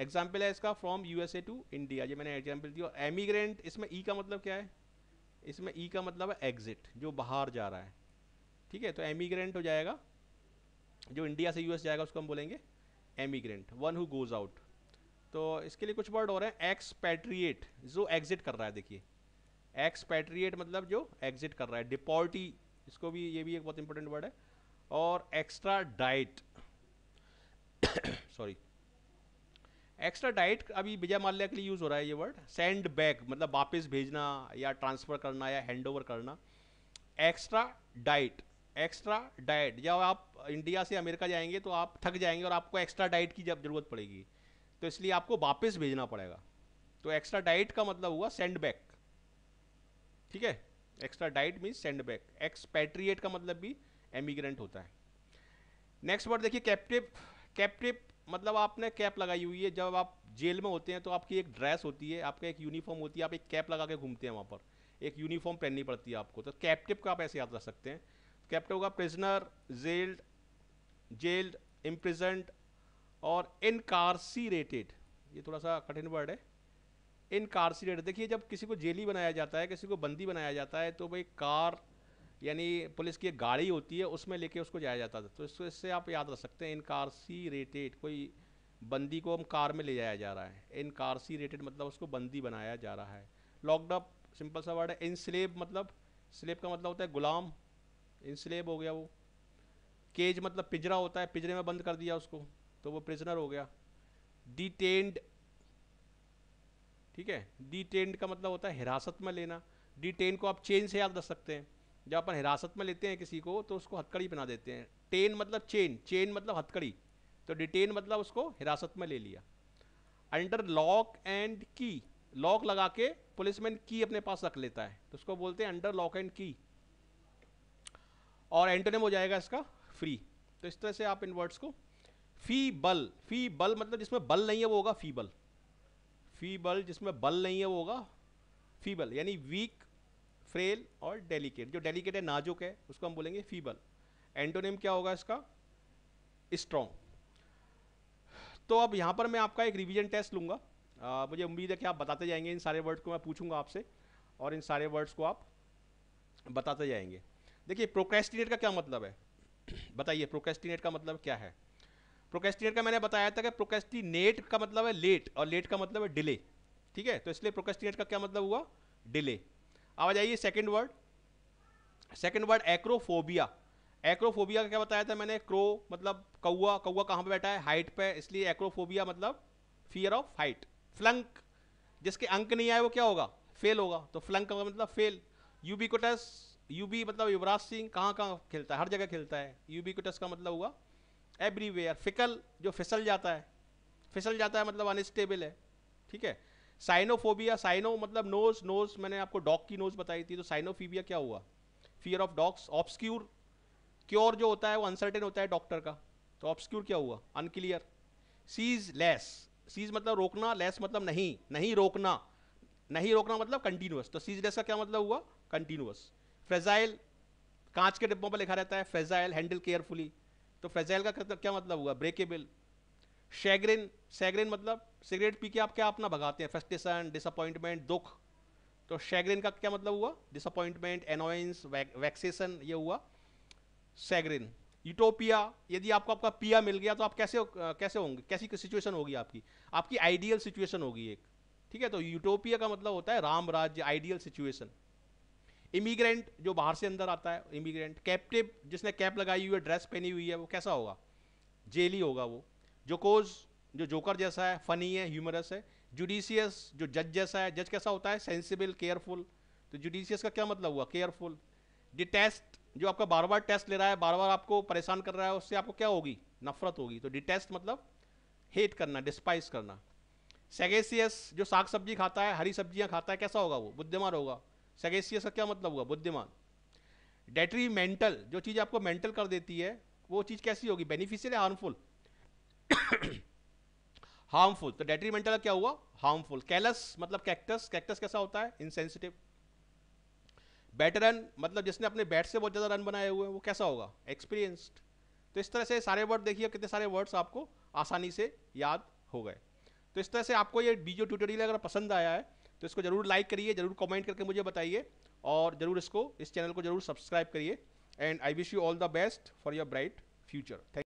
example है इसका फ्रॉम यूएसए टू इंडिया ये मैंने एग्जाम्पल दिया एमीग्रेंट एमिग्रेंट इसमें ई e का मतलब क्या है इसमें ई e का मतलब है एग्जिट जो बाहर जा रहा है ठीक है तो एमिग्रेंट हो जाएगा जो इंडिया से यूएस जाएगा उसको हम बोलेंगे emigrant one who goes out तो इसके लिए कुछ वर्ड और हैं एक्सपैट्रिएट जो एग्जिट कर रहा है देखिए एक्सपैट्रिएट मतलब जो एग्जिट कर रहा है डिपोर्टी इसको भी ये भी एक बहुत इंपॉर्टेंट वर्ड है और extradite sorry extradite अभी विजय माल्या के लिए यूज़ हो रहा है ये वर्ड सेंड बैक मतलब वापस भेजना या ट्रांसफ़र करना या हैंड ओवर करना एक्स्ट्रा डाइट एक्स्ट्रा डाइट जब आप इंडिया से अमेरिका जाएंगे तो आप थक जाएंगे और आपको एक्स्ट्रा डाइट की जब ज़रूरत पड़ेगी तो इसलिए आपको वापस भेजना पड़ेगा तो एक्स्ट्रा डाइट का मतलब हुआ सेंड बैक ठीक है extradite mean send back expatriate का मतलब भी एमिग्रेंट होता है नेक्स्ट वर्ड देखिए कैप्टिव कैप्टिव मतलब आपने कैप लगाई हुई है जब आप जेल में होते हैं तो आपकी एक ड्रेस होती है आपका एक यूनिफॉर्म होती है आप एक कैप लगा के घूमते हैं वहाँ पर एक यूनिफॉर्म पहननी पड़ती है आपको तो कैप्टिव का आप ऐसे याद रख सकते हैं कैप्टिव का प्रिजनर जेल्ड जेल्ड इम्प्रिजेंट और इनकारसीरेटेड ये थोड़ा सा कठिन वर्ड है इनकारसीरेट देखिए जब किसी को जेली बनाया जाता है किसी को बंदी बनाया जाता है तो भाई कार यानी पुलिस की एक गाड़ी होती है उसमें लेके उसको जाया जाता था तो इससे आप याद रख सकते हैं रेटेड कोई बंदी को हम कार में ले जाया जा रहा है रेटेड मतलब उसको बंदी बनाया जा रहा है लॉकडप सिंपल सा वर्ड है स्लेब मतलब स्लेब का मतलब होता है गुलाम इनस्लेब हो गया वो केज मतलब पिजरा होता है पिजरे में बंद कर दिया उसको तो वो प्रिजनर हो गया डिटेंड ठीक है डिटेंड का मतलब होता है हिरासत में लेना डिटेन को आप चेन से याद रख सकते हैं जब अपन हिरासत में लेते हैं किसी को तो उसको हथकड़ी बना देते हैं टेन मतलब चेन चेन मतलब हथकड़ी तो डिटेन मतलब उसको हिरासत में ले लिया under lock and key lock लगा के पुलिसमैन की अपने पास रख लेता है तो उसको बोलते हैं अंडर लॉक एंड की और एंटोनेम हो जाएगा इसका फ्री तो इस तरह से आप इन वर्ड्स को फी बल फी बल मतलब जिसमें बल नहीं है वो होगा फी बल फीबल जिसमें बल नहीं है वो होगा फीबल यानी वीक फ्रेल और डेलिकेट जो डेलिकेट है नाजुक है उसको हम बोलेंगे फीबल एंटोनिम क्या होगा इसका स्ट्रॉन्ग तो अब यहाँ पर मैं आपका एक रिवीजन टेस्ट लूँगा मुझे उम्मीद है कि आप बताते जाएंगे इन सारे वर्ड्स को मैं पूछूंगा आपसे और इन सारे वर्ड्स को आप बताते जाएंगे देखिए प्रोक्रेस्टिनेट का क्या मतलब है बताइए प्रोक्रेस्टिनेट का मतलब क्या है प्रोकेस्टिनेट का मैंने बताया था कि प्रोकेस्टिनेट का मतलब है लेट और लेट का मतलब है डिले ठीक है तो इसलिए प्रोकेस्टिनेट का क्या मतलब हुआ डिले अब आ जाइए second word second word acrophobia acrophobia का क्या बताया था मैंने क्रो मतलब कौआ कौआ कहाँ पर बैठा है हाइट पर इसलिए एक्रोफोबिया मतलब फियर ऑफ हाइट फ्लंक जिसके अंक नहीं आए वो क्या होगा फेल होगा तो फ्लंक का मतलब फेल यूबी कोटस यूबी मतलब युवराज सिंह कहाँ कहाँ खेलता है हर जगह खेलता है यूबी कोटस का मतलब हुआ एवरीवेयर फिकल जो फिसल जाता है फिसल जाता है मतलब अनस्टेबल है ठीक है साइनोफोबिया साइनो मतलब नोज नोज मैंने आपको डॉग की नोज बताई थी तो साइनोफीबिया क्या हुआ fear of dogs obscure cure जो होता है वो अनसर्टेन होता है डॉक्टर का तो ऑब्सक्यूर क्या हुआ अनक्लियर सीज लेस सीज मतलब रोकना लेस मतलब नहीं नहीं रोकना नहीं रोकना मतलब कंटिन्यूस तो सीज लेस का क्या मतलब हुआ कंटिन्यूस फ्रेजाइल कांच के डिब्बों पर लिखा रहता है फ्रेजाइल हैंडल केयरफुली तो फ्रेजाइल का क्या मतलब हुआ ब्रेकेबल शैग्रिन शैग्रिन मतलब सिगरेट पी के आप क्या अपना भगाते हैं फेस्टिसन डिसअपॉइंटमेंट दुख तो शैग्रिन का क्या मतलब हुआ डिसअपॉइंटमेंट एनोइंस वैक्सीसन ये हुआ सैग्रिन यूटोपिया यदि आपको आपका पिया मिल गया तो आप कैसे कैसे होंगे कैसी सिचुएशन होगी आपकी आपकी आइडियल सिचुएशन होगी एक ठीक है तो यूटोपिया का मतलब होता है राम राज्य आइडियल सिचुएशन इमिग्रेंट जो बाहर से अंदर आता है इमिग्रेंट कैप्टिव जिसने कैप लगाई हुई है ड्रेस पहनी हुई है वो कैसा होगा जेली होगा वो जोकोज जो जोकर जैसा है फनी है ह्यूमरस है जुडिशियस जो जज जैसा है जज कैसा होता है सेंसिबल केयरफुल तो जुडिशियस का क्या मतलब हुआ केयरफुल डिटेस्ट जो आपका बार बार टेस्ट ले रहा है बार बार आपको परेशान कर रहा है उससे आपको क्या होगी नफरत होगी तो डिटेस्ट मतलब हेट करना डिस्पाइस करना सेगेसियस जो साग सब्जी खाता है हरी सब्जियां खाता है कैसा होगा वो बुद्धिमान होगा सगेसियस का क्या मतलब हुआ बुद्धिमान डेटरी मेंटल जो चीज़ आपको मेंटल कर देती है वो चीज़ कैसी होगी बेनिफिशियल या हार्मफुल हार्मफुल तो डेटरी मेंटल क्या हुआ हार्मफुल कैलस मतलब कैक्टस कैक्टस कैसा होता है इनसेंसिटिव बैटरन मतलब जिसने अपने बैट से बहुत ज़्यादा रन बनाए हुए हैं वो कैसा होगा एक्सपीरियंस्ड तो इस तरह से सारे वर्ड देखिए कितने सारे वर्ड्स आपको आसानी से याद हो गए तो इस तरह से आपको ये वीडियो ट्यूटोरियल अगर पसंद आया है तो इसको जरूर लाइक करिए जरूर कमेंट करके मुझे बताइए और जरूर इसको इस चैनल को जरूर सब्सक्राइब करिए and I wish you all the best for your bright future thank